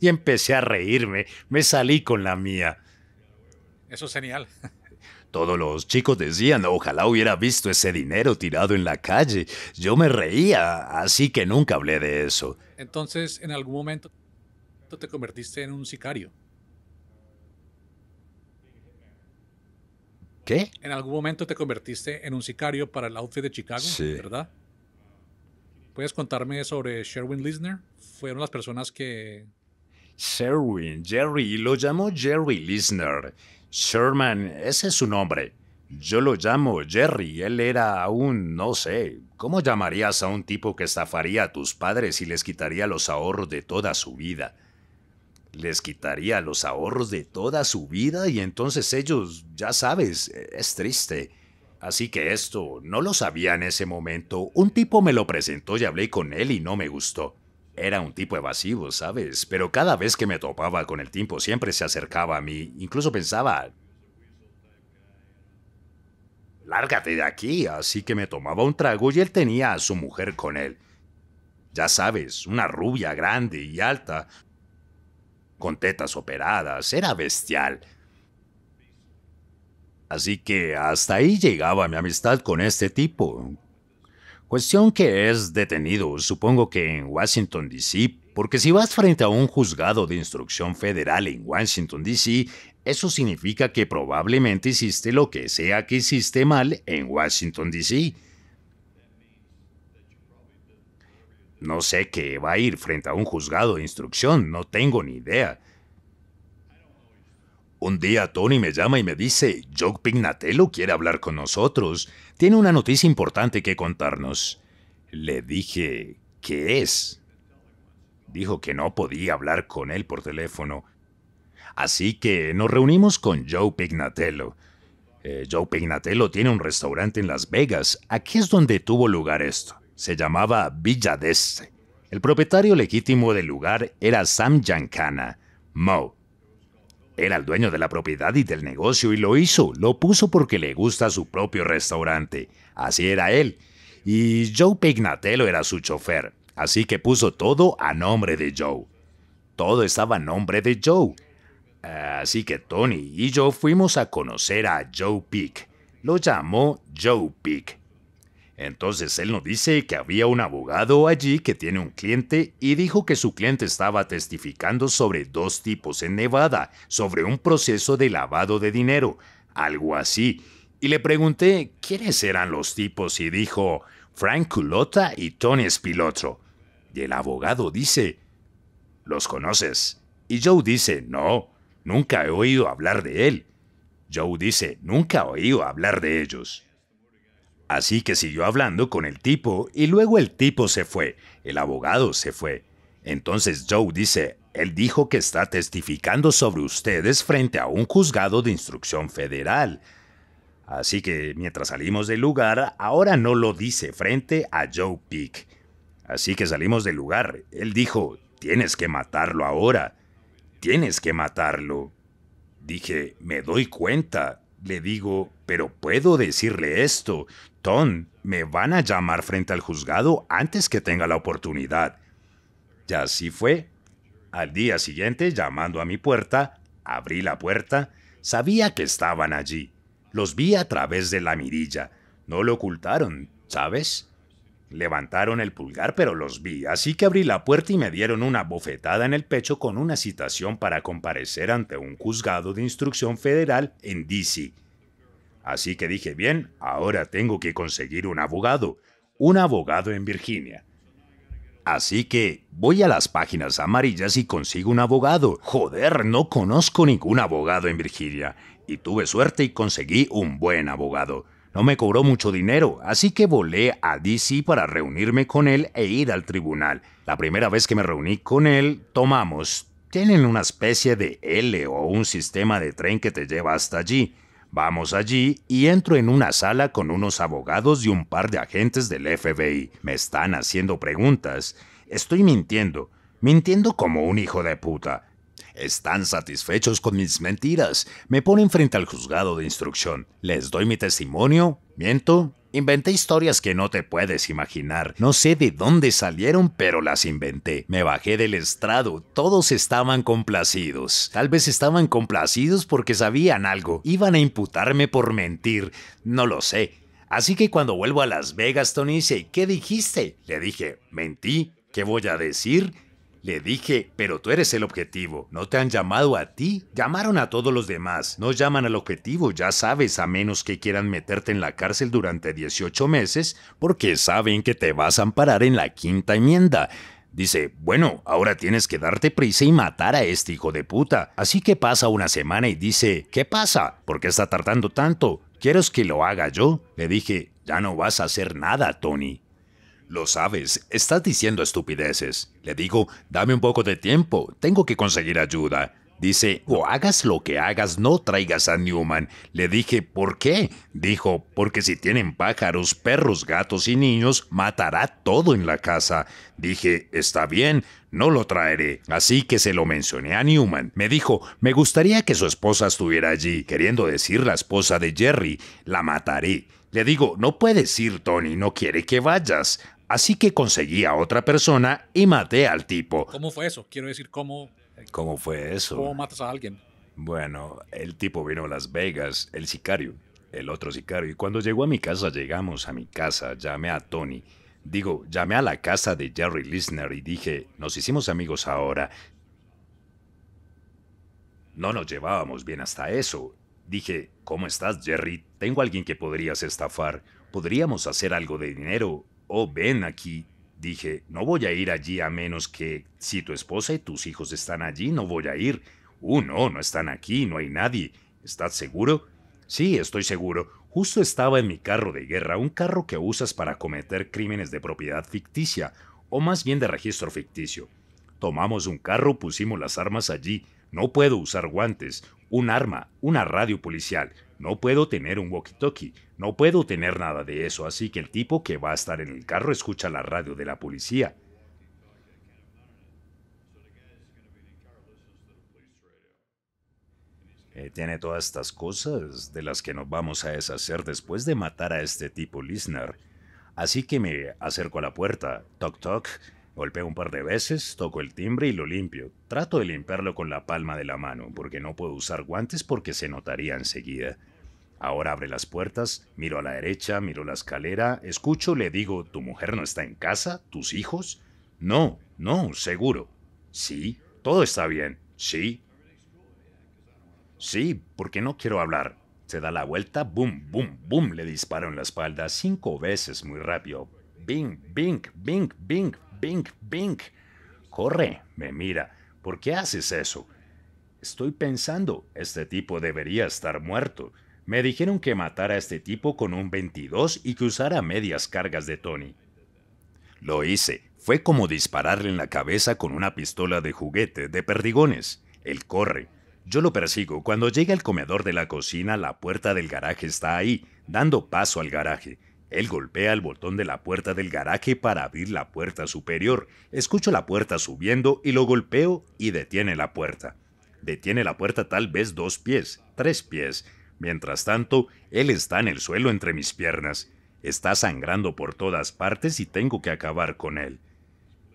Y empecé a reírme, me salí con la mía. Eso es genial. Todos los chicos decían, ojalá hubiera visto ese dinero tirado en la calle. Yo me reía, así que nunca hablé de eso. Entonces, en algún momento te convertiste en un sicario. ¿Qué? En algún momento te convertiste en un sicario para el outfit de Chicago, ¿verdad? ¿Puedes contarme sobre Sherwin Lisner? Fueron las personas que... Sherwin, Jerry, lo llamó Jerry Lisner. Sherman, ese es su nombre. Yo lo llamo Jerry. Él era un, no sé, ¿cómo llamarías a un tipo que estafaría a tus padres y les quitaría los ahorros de toda su vida? les quitaría los ahorros de toda su vida y entonces ellos, ya sabes, e, es triste. Así que esto no lo sabía en ese momento. Un tipo me lo presentó y hablé con él y no me gustó. Era un tipo evasivo, ¿sabes? Pero cada vez que me topaba con el tipo siempre se acercaba a mí. Incluso pensaba... Lárgate de aquí. Así que me tomaba un trago y él tenía a su mujer con él. Ya sabes, una rubia grande y alta, con tetas operadas, era bestial. Así que hasta ahí llegaba mi amistad con este tipo. Cuestión que es detenido, supongo que en Washington, D.C., porque si vas frente a un juzgado de instrucción federal en Washington, D.C., eso significa que probablemente hiciste lo que sea que hiciste mal en Washington, D.C. No sé qué va a ir frente a un juzgado de instrucción, no tengo ni idea. Un día Tony me llama y me dice, Joe Pignatello quiere hablar con nosotros, tiene una noticia importante que contarnos. Le dije, ¿qué es? Dijo que no podía hablar con él por teléfono. Así que nos reunimos con Joe Pignatello. Eh, Joe Pignatello tiene un restaurante en Las Vegas, aquí es donde tuvo lugar esto se llamaba Villa El propietario legítimo del lugar era Sam Yankana, Mo. Era el dueño de la propiedad y del negocio y lo hizo, lo puso porque le gusta su propio restaurante. Así era él. Y Joe Pignatello era su chofer, así que puso todo a nombre de Joe. Todo estaba a nombre de Joe. Así que Tony y yo fuimos a conocer a Joe Pick. Lo llamó Joe Pick. Entonces él nos dice que había un abogado allí que tiene un cliente y dijo que su cliente estaba testificando sobre dos tipos en Nevada, sobre un proceso de lavado de dinero, algo así. Y le pregunté quiénes eran los tipos y dijo Frank Culotta y Tony Spilotro. Y el abogado dice, ¿los conoces? Y Joe dice, no, nunca he oído hablar de él. Joe dice, nunca he oído hablar de ellos. Así que siguió hablando con el tipo y luego el tipo se fue, el abogado se fue. Entonces Joe dice, él dijo que está testificando sobre ustedes frente a un juzgado de instrucción federal. Así que mientras salimos del lugar, ahora no lo dice frente a Joe Peak. Así que salimos del lugar. Él dijo, tienes que matarlo ahora. Tienes que matarlo. Dije, me doy cuenta. Le digo, pero puedo decirle esto. Ton Me van a llamar frente al juzgado antes que tenga la oportunidad. Y así fue. Al día siguiente, llamando a mi puerta, abrí la puerta. Sabía que estaban allí. Los vi a través de la mirilla. No lo ocultaron, ¿sabes? Levantaron el pulgar, pero los vi, así que abrí la puerta y me dieron una bofetada en el pecho con una citación para comparecer ante un juzgado de instrucción federal en D.C. Así que dije, bien, ahora tengo que conseguir un abogado, un abogado en Virginia. Así que voy a las páginas amarillas y consigo un abogado. Joder, no conozco ningún abogado en Virginia. Y tuve suerte y conseguí un buen abogado. No me cobró mucho dinero, así que volé a DC para reunirme con él e ir al tribunal. La primera vez que me reuní con él, tomamos. Tienen una especie de L o un sistema de tren que te lleva hasta allí. Vamos allí y entro en una sala con unos abogados y un par de agentes del FBI. Me están haciendo preguntas. Estoy mintiendo. Mintiendo como un hijo de puta. Están satisfechos con mis mentiras. Me ponen frente al juzgado de instrucción. Les doy mi testimonio. Miento Inventé historias que no te puedes imaginar. No sé de dónde salieron, pero las inventé. Me bajé del estrado. Todos estaban complacidos. Tal vez estaban complacidos porque sabían algo. Iban a imputarme por mentir. No lo sé. Así que cuando vuelvo a Las Vegas, Tony ¿qué dijiste? Le dije, mentí. ¿Qué voy a decir? Le dije, pero tú eres el objetivo. No te han llamado a ti. Llamaron a todos los demás. No llaman al objetivo, ya sabes, a menos que quieran meterte en la cárcel durante 18 meses, porque saben que te vas a amparar en la quinta enmienda. Dice, bueno, ahora tienes que darte prisa y matar a este hijo de puta. Así que pasa una semana y dice, ¿qué pasa? ¿Por qué está tardando tanto? ¿Quieres que lo haga yo? Le dije, ya no vas a hacer nada, Tony. Lo sabes, estás diciendo estupideces. Le digo, dame un poco de tiempo, tengo que conseguir ayuda. Dice, o hagas lo que hagas, no traigas a Newman. Le dije, ¿por qué? Dijo, porque si tienen pájaros, perros, gatos y niños, matará todo en la casa. Dije, está bien, no lo traeré. Así que se lo mencioné a Newman. Me dijo, me gustaría que su esposa estuviera allí, queriendo decir la esposa de Jerry, la mataré. Le digo, no puedes ir, Tony, no quiere que vayas. Así que conseguí a otra persona y maté al tipo. ¿Cómo fue eso? Quiero decir, ¿cómo... ¿Cómo fue eso? ¿Cómo matas a alguien? Bueno, el tipo vino a Las Vegas, el sicario, el otro sicario, y cuando llegó a mi casa, llegamos a mi casa, llamé a Tony. Digo, llamé a la casa de Jerry Listener y dije, nos hicimos amigos ahora. No nos llevábamos bien hasta eso. Dije, ¿cómo estás, Jerry? Tengo alguien que podrías estafar. Podríamos hacer algo de dinero. Oh, ven aquí. Dije, no voy a ir allí a menos que, si tu esposa y tus hijos están allí, no voy a ir. Uh, no, no están aquí, no hay nadie. ¿Estás seguro? Sí, estoy seguro. Justo estaba en mi carro de guerra, un carro que usas para cometer crímenes de propiedad ficticia, o más bien de registro ficticio. Tomamos un carro, pusimos las armas allí. No puedo usar guantes, un arma, una radio policial, no puedo tener un walkie-talkie, no puedo tener nada de eso, así que el tipo que va a estar en el carro escucha la radio de la policía. Eh, tiene todas estas cosas de las que nos vamos a deshacer después de matar a este tipo listener. Así que me acerco a la puerta, toc toc, golpeo un par de veces, toco el timbre y lo limpio. Trato de limpiarlo con la palma de la mano, porque no puedo usar guantes porque se notaría enseguida. Ahora abre las puertas, miro a la derecha, miro la escalera, escucho, le digo, ¿tu mujer no está en casa? ¿Tus hijos? No, no, seguro. Sí, todo está bien. Sí. Sí, porque no quiero hablar. Se da la vuelta, boom, boom, boom, le disparo en la espalda cinco veces muy rápido. Bing, bing, bing, bing, bing, bing. Corre, me mira. ¿Por qué haces eso? Estoy pensando, este tipo debería estar muerto. Me dijeron que matara a este tipo con un 22 y que usara medias cargas de Tony. Lo hice. Fue como dispararle en la cabeza con una pistola de juguete, de perdigones. Él corre. Yo lo persigo. Cuando llega al comedor de la cocina, la puerta del garaje está ahí, dando paso al garaje. Él golpea el botón de la puerta del garaje para abrir la puerta superior. Escucho la puerta subiendo y lo golpeo y detiene la puerta. Detiene la puerta tal vez dos pies, tres pies. Mientras tanto, él está en el suelo entre mis piernas. Está sangrando por todas partes y tengo que acabar con él.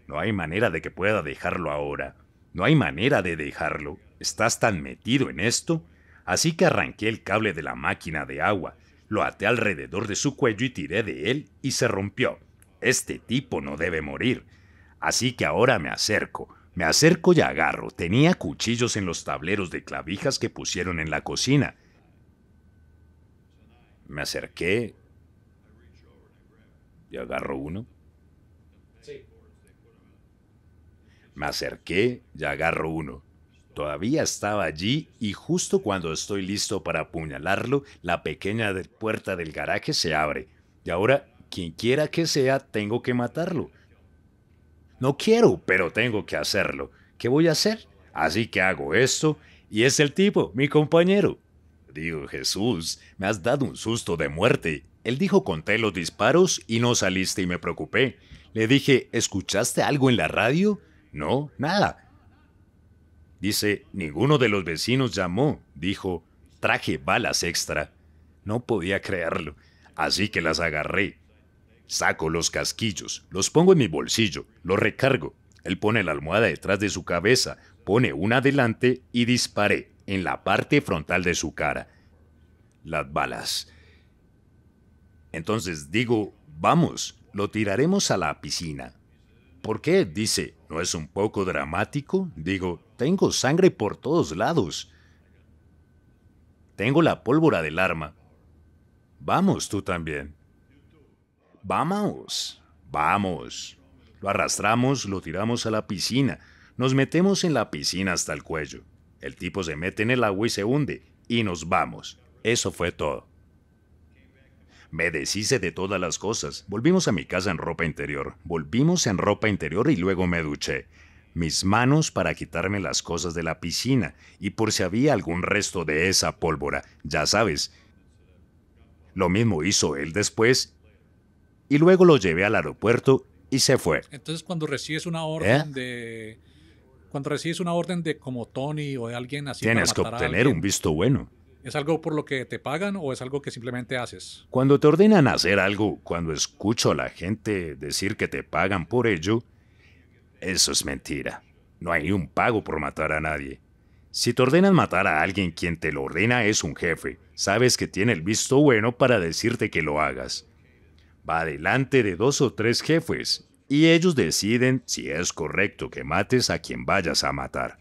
No hay manera de que pueda dejarlo ahora. No hay manera de dejarlo. Estás tan metido en esto. Así que arranqué el cable de la máquina de agua, lo até alrededor de su cuello y tiré de él y se rompió. Este tipo no debe morir. Así que ahora me acerco. Me acerco y agarro. Tenía cuchillos en los tableros de clavijas que pusieron en la cocina me acerqué y agarro uno. Me acerqué y agarro uno. Todavía estaba allí y justo cuando estoy listo para apuñalarlo, la pequeña puerta del garaje se abre. Y ahora, quien quiera que sea, tengo que matarlo. No quiero, pero tengo que hacerlo. ¿Qué voy a hacer? Así que hago esto y es el tipo, mi compañero. Digo, Jesús, me has dado un susto de muerte. Él dijo, conté los disparos y no saliste y me preocupé. Le dije, ¿escuchaste algo en la radio? No, nada. Dice, ninguno de los vecinos llamó. Dijo, traje balas extra. No podía creerlo, así que las agarré. Saco los casquillos, los pongo en mi bolsillo, los recargo. Él pone la almohada detrás de su cabeza, pone una adelante y disparé en la parte frontal de su cara. Las balas. Entonces digo, vamos, lo tiraremos a la piscina. ¿Por qué? Dice, ¿no es un poco dramático? Digo, tengo sangre por todos lados. Tengo la pólvora del arma. Vamos tú también. Vamos, vamos. Lo arrastramos, lo tiramos a la piscina. Nos metemos en la piscina hasta el cuello. El tipo se mete en el agua y se hunde, y nos vamos. Eso fue todo. Me deshice de todas las cosas. Volvimos a mi casa en ropa interior. Volvimos en ropa interior y luego me duché. Mis manos para quitarme las cosas de la piscina y por si había algún resto de esa pólvora, ya sabes. Lo mismo hizo él después y luego lo llevé al aeropuerto y se fue. Entonces cuando recibes una ¿Eh? orden de cuando recibes una orden de como Tony o de alguien así. Tienes que obtener un visto bueno. ¿Es algo por lo que te pagan o es algo que simplemente haces? Cuando te ordenan hacer algo, cuando escucho a la gente decir que te pagan por ello, eso es mentira. No hay un pago por matar a nadie. Si te ordenan matar a alguien, quien te lo ordena es un jefe. Sabes que tiene el visto bueno para decirte que lo hagas. Va delante de dos o tres jefes y ellos deciden si es correcto que mates a quien vayas a matar.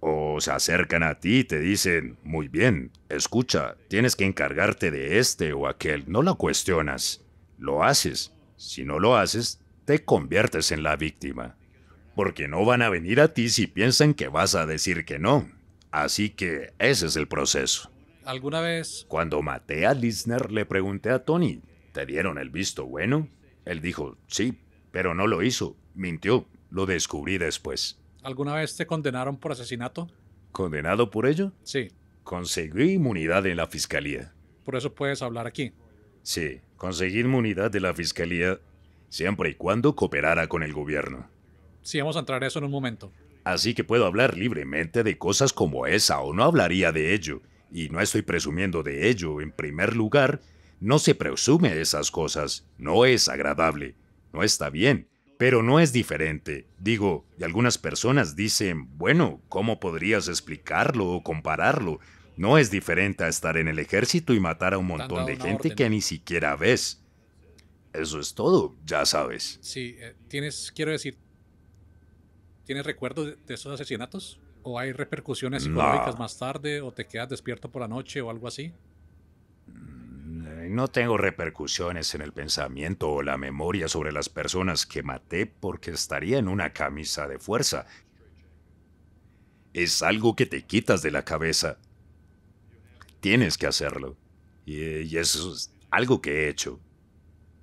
O se acercan a ti y te dicen, muy bien, escucha, tienes que encargarte de este o aquel, no lo cuestionas, lo haces. Si no lo haces, te conviertes en la víctima. Porque no van a venir a ti si piensan que vas a decir que no. Así que ese es el proceso. ¿Alguna vez? Cuando maté a Lisner le pregunté a Tony, ¿Te dieron el visto bueno? Él dijo, sí, pero no lo hizo. Mintió. Lo descubrí después. ¿Alguna vez te condenaron por asesinato? ¿Condenado por ello? Sí. Conseguí inmunidad en la fiscalía. Por eso puedes hablar aquí. Sí, conseguí inmunidad de la fiscalía siempre y cuando cooperara con el gobierno. Sí, vamos a entrar a eso en un momento. Así que puedo hablar libremente de cosas como esa o no hablaría de ello. Y no estoy presumiendo de ello en primer lugar no se presume esas cosas, no es agradable, no está bien, pero no es diferente. Digo, y algunas personas dicen, bueno, ¿cómo podrías explicarlo o compararlo? No es diferente a estar en el ejército y matar a un montón de gente que ni siquiera ves. Eso es todo, ya sabes. Sí, eh, tienes, quiero decir, ¿tienes recuerdos de esos asesinatos? ¿O hay repercusiones psicológicas más tarde? ¿O te quedas despierto por la noche o algo así? No tengo repercusiones en el pensamiento o la memoria sobre las personas que maté porque estaría en una camisa de fuerza. Es algo que te quitas de la cabeza. Tienes que hacerlo. Y, eso es algo que he hecho.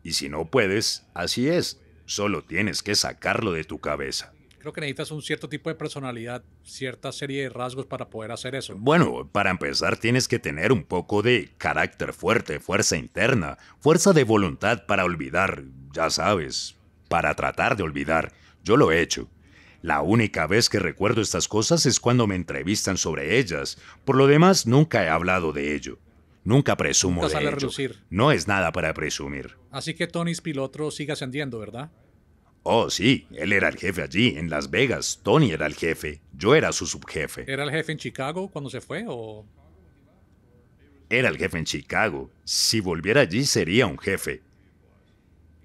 Y si no puedes, así es. Solo tienes que sacarlo de tu cabeza creo que necesitas un cierto tipo de personalidad, cierta serie de rasgos para poder hacer eso. Bueno, para empezar tienes que tener un poco de carácter fuerte, fuerza interna, fuerza de voluntad para olvidar, ya sabes, para tratar de olvidar. Yo lo he hecho. La única vez que recuerdo estas cosas es cuando me entrevistan sobre ellas. Por lo demás, nunca he hablado de ello. Nunca presumo de ello. No es nada para presumir. Así que Tony Spilotro sigue ascendiendo, ¿verdad? Oh, sí, él era el jefe allí, en Las Vegas. Tony era el jefe. Yo era su subjefe. ¿Era el jefe en Chicago cuando se fue o...? Era el jefe en Chicago. Si volviera allí sería un jefe.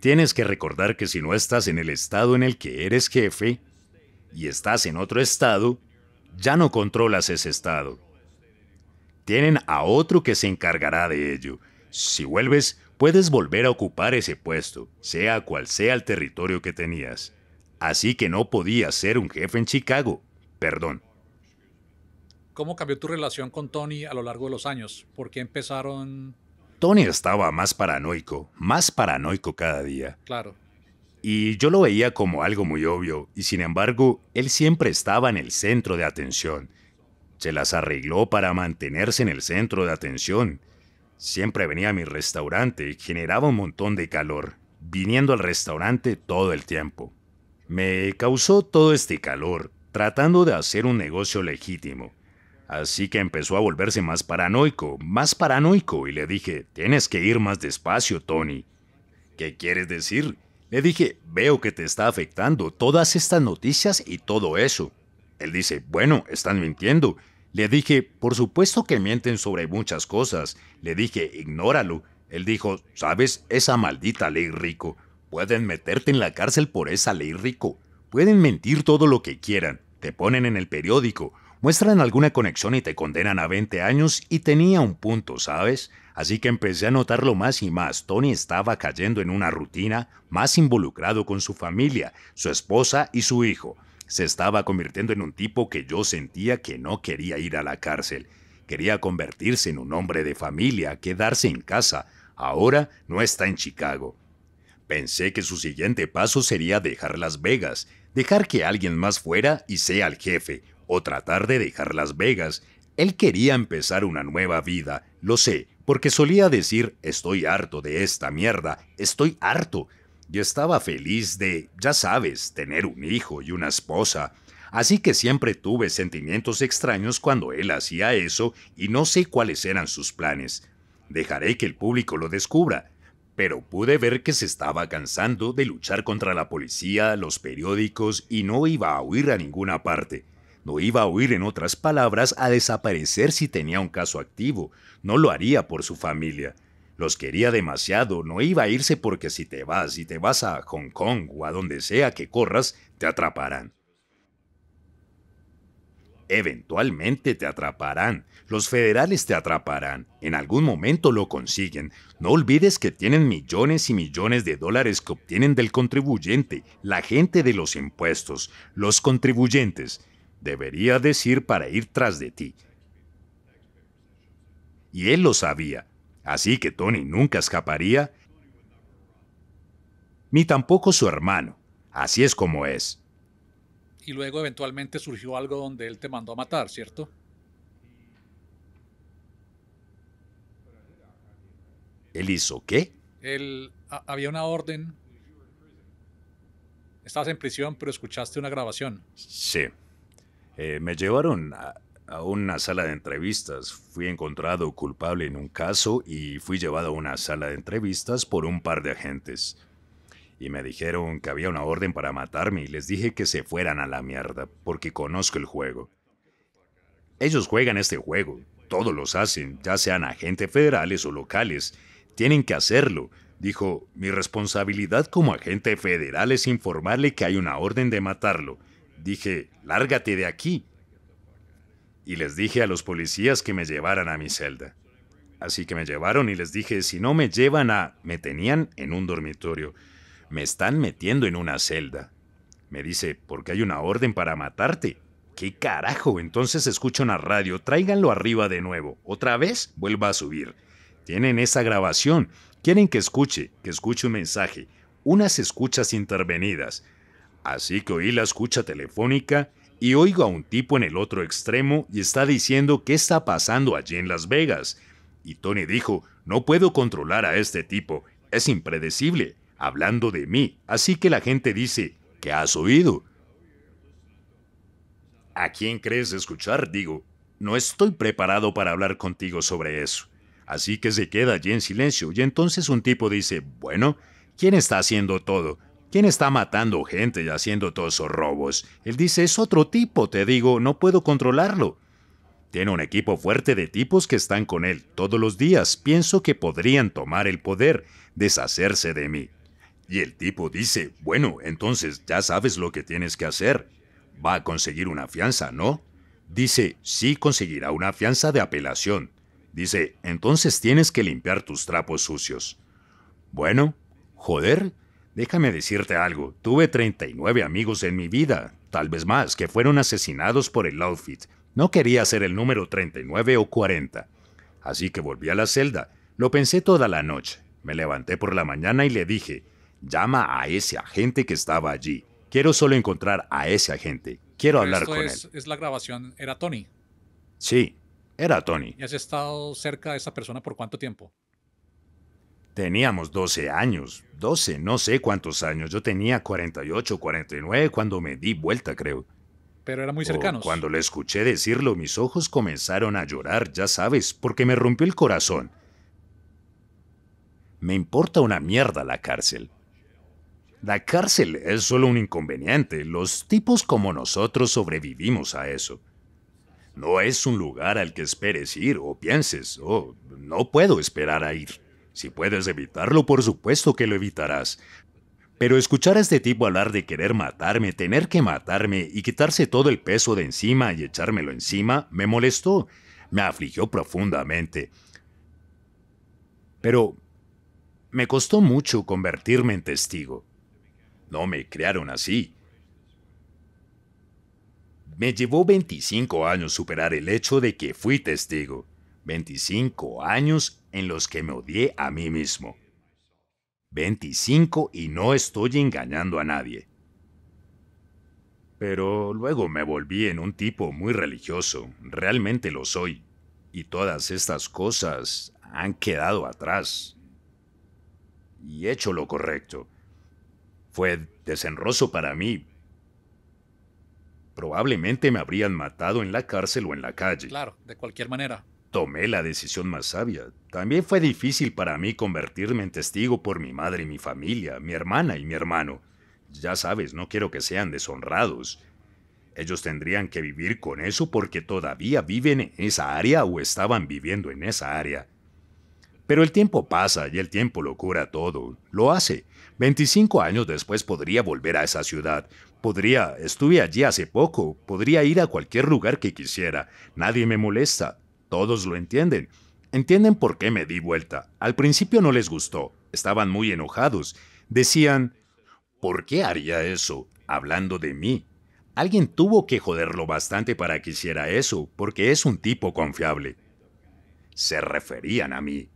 Tienes que recordar que si no estás en el estado en el que eres jefe y estás en otro estado, ya no controlas ese estado. Tienen a otro que se encargará de ello. Si vuelves, puedes volver a ocupar ese puesto, sea cual sea el territorio que tenías. Así que no podías ser un jefe en Chicago. Perdón. ¿Cómo cambió tu relación con Tony a lo largo de los años? ¿Por qué empezaron...? Tony estaba más paranoico, más paranoico cada día. Claro. Y yo lo veía como algo muy obvio, y sin embargo, él siempre estaba en el centro de atención. Se las arregló para mantenerse en el centro de atención. Siempre venía a mi restaurante y generaba un montón de calor, viniendo al restaurante todo el tiempo. Me causó todo este calor tratando de hacer un negocio legítimo. Así que empezó a volverse más paranoico, más paranoico, y le dije, tienes que ir más despacio, Tony. ¿Qué quieres decir? Le dije, veo que te está afectando todas estas noticias y todo eso. Él dice, bueno, están mintiendo. Le dije, por supuesto que mienten sobre muchas cosas. Le dije, ignóralo. Él dijo, ¿sabes? Esa maldita ley rico. Pueden meterte en la cárcel por esa ley rico. Pueden mentir todo lo que quieran. Te ponen en el periódico. Muestran alguna conexión y te condenan a 20 años y tenía un punto, ¿sabes? Así que empecé a notarlo más y más. Tony estaba cayendo en una rutina, más involucrado con su familia, su esposa y su hijo se estaba convirtiendo en un tipo que yo sentía que no quería ir a la cárcel. Quería convertirse en un hombre de familia, quedarse en casa. Ahora no está en Chicago. Pensé que su siguiente paso sería dejar Las Vegas, dejar que alguien más fuera y sea el jefe, o tratar de dejar Las Vegas. Él quería empezar una nueva vida, lo sé, porque solía decir estoy harto de esta mierda, estoy harto, y estaba feliz de, ya sabes, tener un hijo y una esposa, así que siempre tuve sentimientos extraños cuando él hacía eso y no sé cuáles eran sus planes. Dejaré que el público lo descubra, pero pude ver que se estaba cansando de luchar contra la policía, los periódicos y no iba a huir a ninguna parte. No iba a huir, en otras palabras, a desaparecer si tenía un caso activo. No lo haría por su familia. Los quería demasiado, no iba a irse porque si te vas, si te vas a Hong Kong o a donde sea que corras, te atraparán. Eventualmente te atraparán, los federales te atraparán, en algún momento lo consiguen. No olvides que tienen millones y millones de dólares que obtienen del contribuyente, la gente de los impuestos, los contribuyentes. Debería decir para ir tras de ti. Y él lo sabía, Así que Tony nunca escaparía, ni tampoco su hermano. Así es como es. Y luego eventualmente surgió algo donde él te mandó a matar, ¿cierto? ¿Él hizo qué? Él, había una orden. Estabas en prisión, pero escuchaste una grabación. Sí. Eh, me llevaron a, a una sala de entrevistas. Fui encontrado culpable en un caso y fui llevado a una sala de entrevistas por un par de agentes. Y me dijeron que había una orden para matarme y les dije que se fueran a la mierda, porque conozco el juego. Ellos juegan este juego, todos los hacen, ya sean agentes federales o locales. Tienen que hacerlo. Dijo, mi responsabilidad como agente federal es informarle que hay una orden de matarlo. Dije, lárgate de aquí y les dije a los policías que me llevaran a mi celda. Así que me llevaron y les dije, si no me llevan a... Me tenían en un dormitorio. Me están metiendo en una celda. Me dice, porque hay una orden para matarte. ¿Qué carajo? Entonces escucho una radio, tráiganlo arriba de nuevo. Otra vez, vuelva a subir. Tienen esa grabación. Quieren que escuche, que escuche un mensaje. Unas escuchas intervenidas. Así que oí la escucha telefónica y oigo a un tipo en el otro extremo y está diciendo qué está pasando allí en Las Vegas. Y Tony dijo, no puedo controlar a este tipo, es impredecible, hablando de mí. Así que la gente dice, ¿qué has oído? ¿A quién crees escuchar? Digo, no estoy preparado para hablar contigo sobre eso. Así que se queda allí en silencio y entonces un tipo dice, bueno, ¿quién está haciendo todo? ¿Quién está matando gente y haciendo todos esos robos? Él dice, es otro tipo, te digo, no puedo controlarlo. Tiene un equipo fuerte de tipos que están con él todos los días. Pienso que podrían tomar el poder, deshacerse de mí. Y el tipo dice, bueno, entonces ya sabes lo que tienes que hacer. Va a conseguir una fianza, ¿no? Dice, sí conseguirá una fianza de apelación. Dice, entonces tienes que limpiar tus trapos sucios. Bueno, joder, Déjame decirte algo, tuve 39 amigos en mi vida, tal vez más, que fueron asesinados por el outfit. No quería ser el número 39 o 40. Así que volví a la celda. Lo pensé toda la noche. Me levanté por la mañana y le dije, llama a ese agente que estaba allí. Quiero solo encontrar a ese agente. Quiero hablar con él. Es la grabación. ¿Era Tony? Sí, era Tony. ¿Y has estado cerca de esa persona por cuánto tiempo? Teníamos 12 años, 12, no sé cuántos años. Yo tenía 48, 49 cuando me di vuelta, creo. Pero era muy cercano. cuando le escuché decirlo, mis ojos comenzaron a llorar, ya sabes, porque me rompió el corazón. Me importa una mierda la cárcel. La cárcel es solo un inconveniente. Los tipos como nosotros sobrevivimos a eso. No es un lugar al que esperes ir o pienses, o no puedo esperar a ir. Si puedes evitarlo, por supuesto que lo evitarás. Pero escuchar a este tipo hablar de querer matarme, tener que matarme y quitarse todo el peso de encima y echármelo encima, me molestó, me afligió profundamente. Pero me costó mucho convertirme en testigo. No me crearon así. Me llevó 25 años superar el hecho de que fui testigo. 25 años en los que me odié a mí mismo. 25 y no estoy engañando a nadie. Pero luego me volví en un tipo muy religioso, realmente lo soy, y todas estas cosas han quedado atrás. Y he hecho lo correcto. Fue desenroso para mí. Probablemente me habrían matado en la cárcel o en la calle. Claro, de cualquier manera. Tomé la decisión más sabia. También fue difícil para mí convertirme en testigo por mi madre y mi familia, mi hermana y mi hermano. Ya sabes, no quiero que sean deshonrados. Ellos tendrían que vivir con eso porque todavía viven en esa área o estaban viviendo en esa área. Pero el tiempo pasa y el tiempo lo cura todo. Lo hace. 25 años después podría volver a esa ciudad. Podría, estuve allí hace poco, podría ir a cualquier lugar que quisiera. Nadie me molesta. Todos lo entienden. Entienden por qué me di vuelta. Al principio no les gustó. Estaban muy enojados. Decían, ¿por qué haría eso? Hablando de mí. Alguien tuvo que joderlo bastante para que hiciera eso, porque es un tipo confiable. Se referían a mí.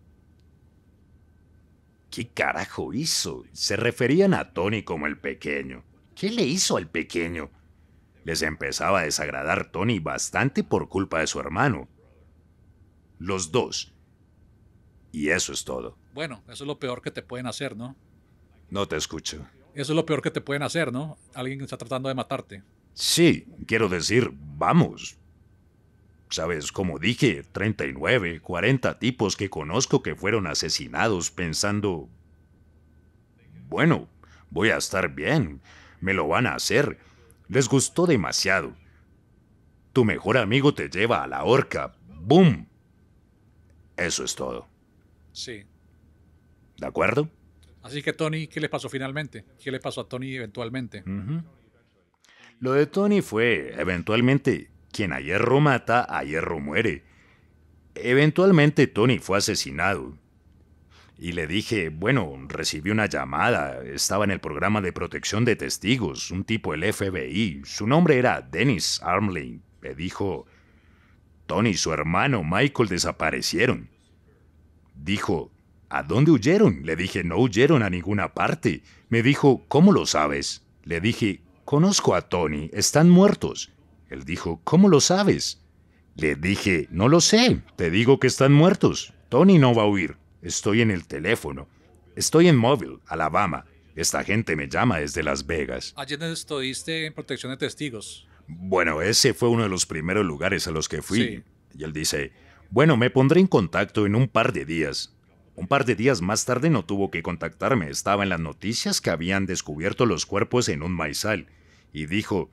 ¿Qué carajo hizo? Se referían a Tony como el pequeño. ¿Qué le hizo al pequeño? Les empezaba a desagradar Tony bastante por culpa de su hermano los dos. Y eso es todo. Bueno, eso es lo peor que te pueden hacer, ¿no? No te escucho. Eso es lo peor que te pueden hacer, ¿no? Alguien está tratando de matarte. Sí, quiero decir, vamos. Sabes, como dije, 39, 40 tipos que conozco que fueron asesinados pensando, bueno, voy a estar bien, me lo van a hacer. Les gustó demasiado. Tu mejor amigo te lleva a la horca. ¡Boom! Eso es todo. Sí. ¿De acuerdo? Así que Tony, ¿qué le pasó finalmente? ¿Qué le pasó a Tony eventualmente? Lo de Tony fue, eventualmente, quien a hierro mata, a hierro muere. Eventualmente Tony fue asesinado. Y le dije, bueno, recibí una llamada, estaba en el programa de protección de testigos, un tipo del FBI, su nombre era Dennis Armley. Me dijo, Tony y su hermano Michael desaparecieron. Dijo, ¿A dónde huyeron? Le dije, no huyeron a ninguna parte. Me dijo, ¿cómo lo sabes? Le dije, conozco a Tony, están muertos. Él dijo, ¿cómo lo sabes? Le dije, no lo sé, te digo que están muertos. Tony no va a huir. Estoy en el teléfono. Estoy en móvil, Alabama. Esta gente me llama desde Las Vegas. Ayer estuviste en protección de testigos. Bueno, ese fue uno de los primeros lugares a los que fui. Y él dice, bueno, me pondré en contacto en un par de días. Un par de días más tarde no tuvo que contactarme, estaba en las noticias que habían descubierto los cuerpos en un maizal, y dijo,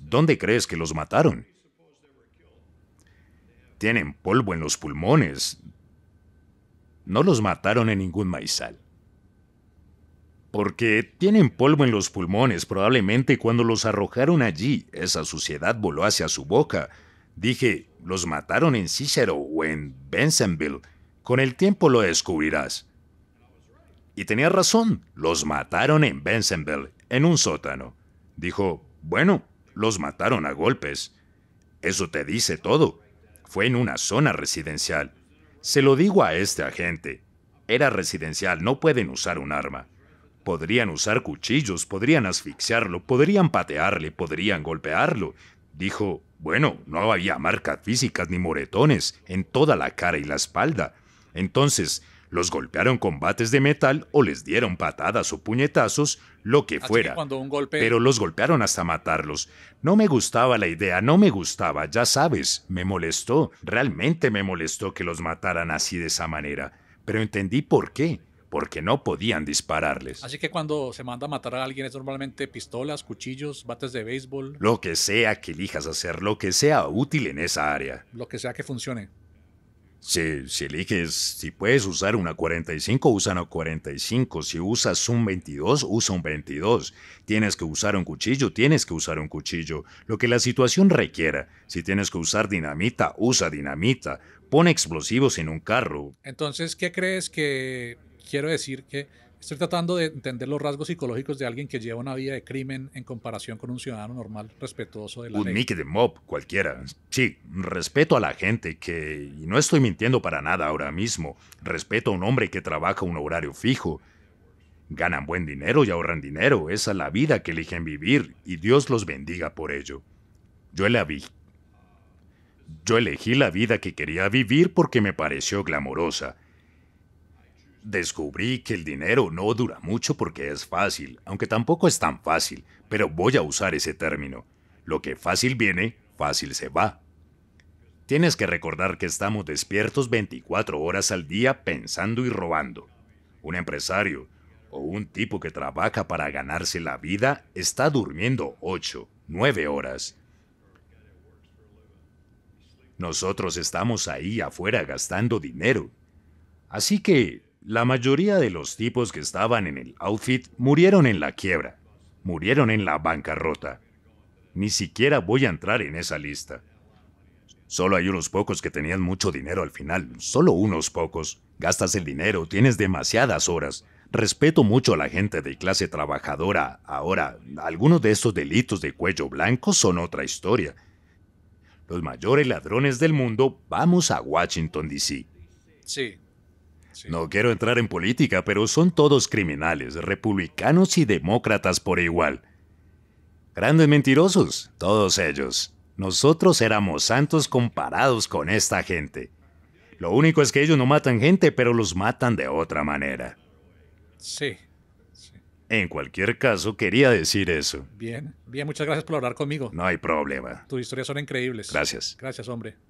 ¿dónde crees que los mataron? Tienen polvo en los pulmones. No los mataron en ningún maizal. Porque tienen polvo en los pulmones, probablemente cuando los arrojaron allí, esa suciedad voló hacia su boca. Dije, los mataron en Cicero o en Bensonville. Con el tiempo lo descubrirás. Y tenía razón, los mataron en Bensonville, en un sótano. Dijo, bueno, los mataron a golpes. Eso te dice todo. Fue en una zona residencial. Se lo digo a este agente. Era residencial, no pueden usar un arma. Podrían usar cuchillos, podrían asfixiarlo, podrían patearle, podrían golpearlo. Dijo, bueno, no había marcas físicas ni moretones en toda la cara y la espalda. Entonces, los golpearon con bates de metal o les dieron patadas o puñetazos, lo que fuera. Pero los golpearon hasta matarlos. No me gustaba la idea, no me gustaba, ya sabes, me molestó, realmente me molestó que los mataran así de esa manera. Pero entendí por qué porque no podían dispararles. Así que cuando se manda a matar a alguien es normalmente pistolas, cuchillos, bates de béisbol. Lo que sea que elijas hacer, lo que sea útil en esa área. Lo que sea que funcione. Si, si eliges, si puedes usar una 45, usa una 45. Si usas un 22, usa un 22. Tienes que usar un cuchillo, tienes que usar un cuchillo. Lo que la situación requiera. Si tienes que usar dinamita, usa dinamita. Pone explosivos en un carro. Entonces, ¿qué crees que quiero decir que estoy tratando de entender los rasgos psicológicos de alguien que lleva una vida de crimen en comparación con un ciudadano normal respetuoso de la vida. Un nick de mob, cualquiera. Sí, respeto a la gente que, y no estoy mintiendo para nada ahora mismo, respeto a un hombre que trabaja un horario fijo. Ganan buen dinero y ahorran dinero, esa es la vida que eligen vivir y Dios los bendiga por ello. Yo la vi. Yo elegí la vida que quería vivir porque me pareció glamorosa Descubrí que el dinero no dura mucho porque es fácil, aunque tampoco es tan fácil, pero voy a usar ese término. Lo que fácil viene, fácil se va. Tienes que recordar que estamos despiertos 24 horas al día pensando y robando. Un empresario o un tipo que trabaja para ganarse la vida está durmiendo 8, 9 horas. Nosotros estamos ahí afuera gastando dinero. Así que la mayoría de los tipos que estaban en el outfit murieron en la quiebra, murieron en la bancarrota. Ni siquiera voy a entrar en esa lista. Solo hay unos pocos que tenían mucho dinero al final, solo unos pocos. Gastas el dinero, tienes demasiadas horas. Respeto mucho a la gente de clase trabajadora. Ahora, algunos de estos delitos de cuello blanco son otra historia. Los mayores ladrones del mundo, vamos a Washington, D.C. Sí, no quiero entrar en política, pero son todos criminales, republicanos y demócratas por igual. Grandes mentirosos, todos ellos. Nosotros éramos santos comparados con esta gente. Lo único es que ellos no matan gente, pero los matan de otra manera. Sí. En cualquier caso, quería decir eso. Bien, bien, muchas gracias por hablar conmigo. No hay problema. Tus historias son increíbles. Gracias. Gracias, hombre.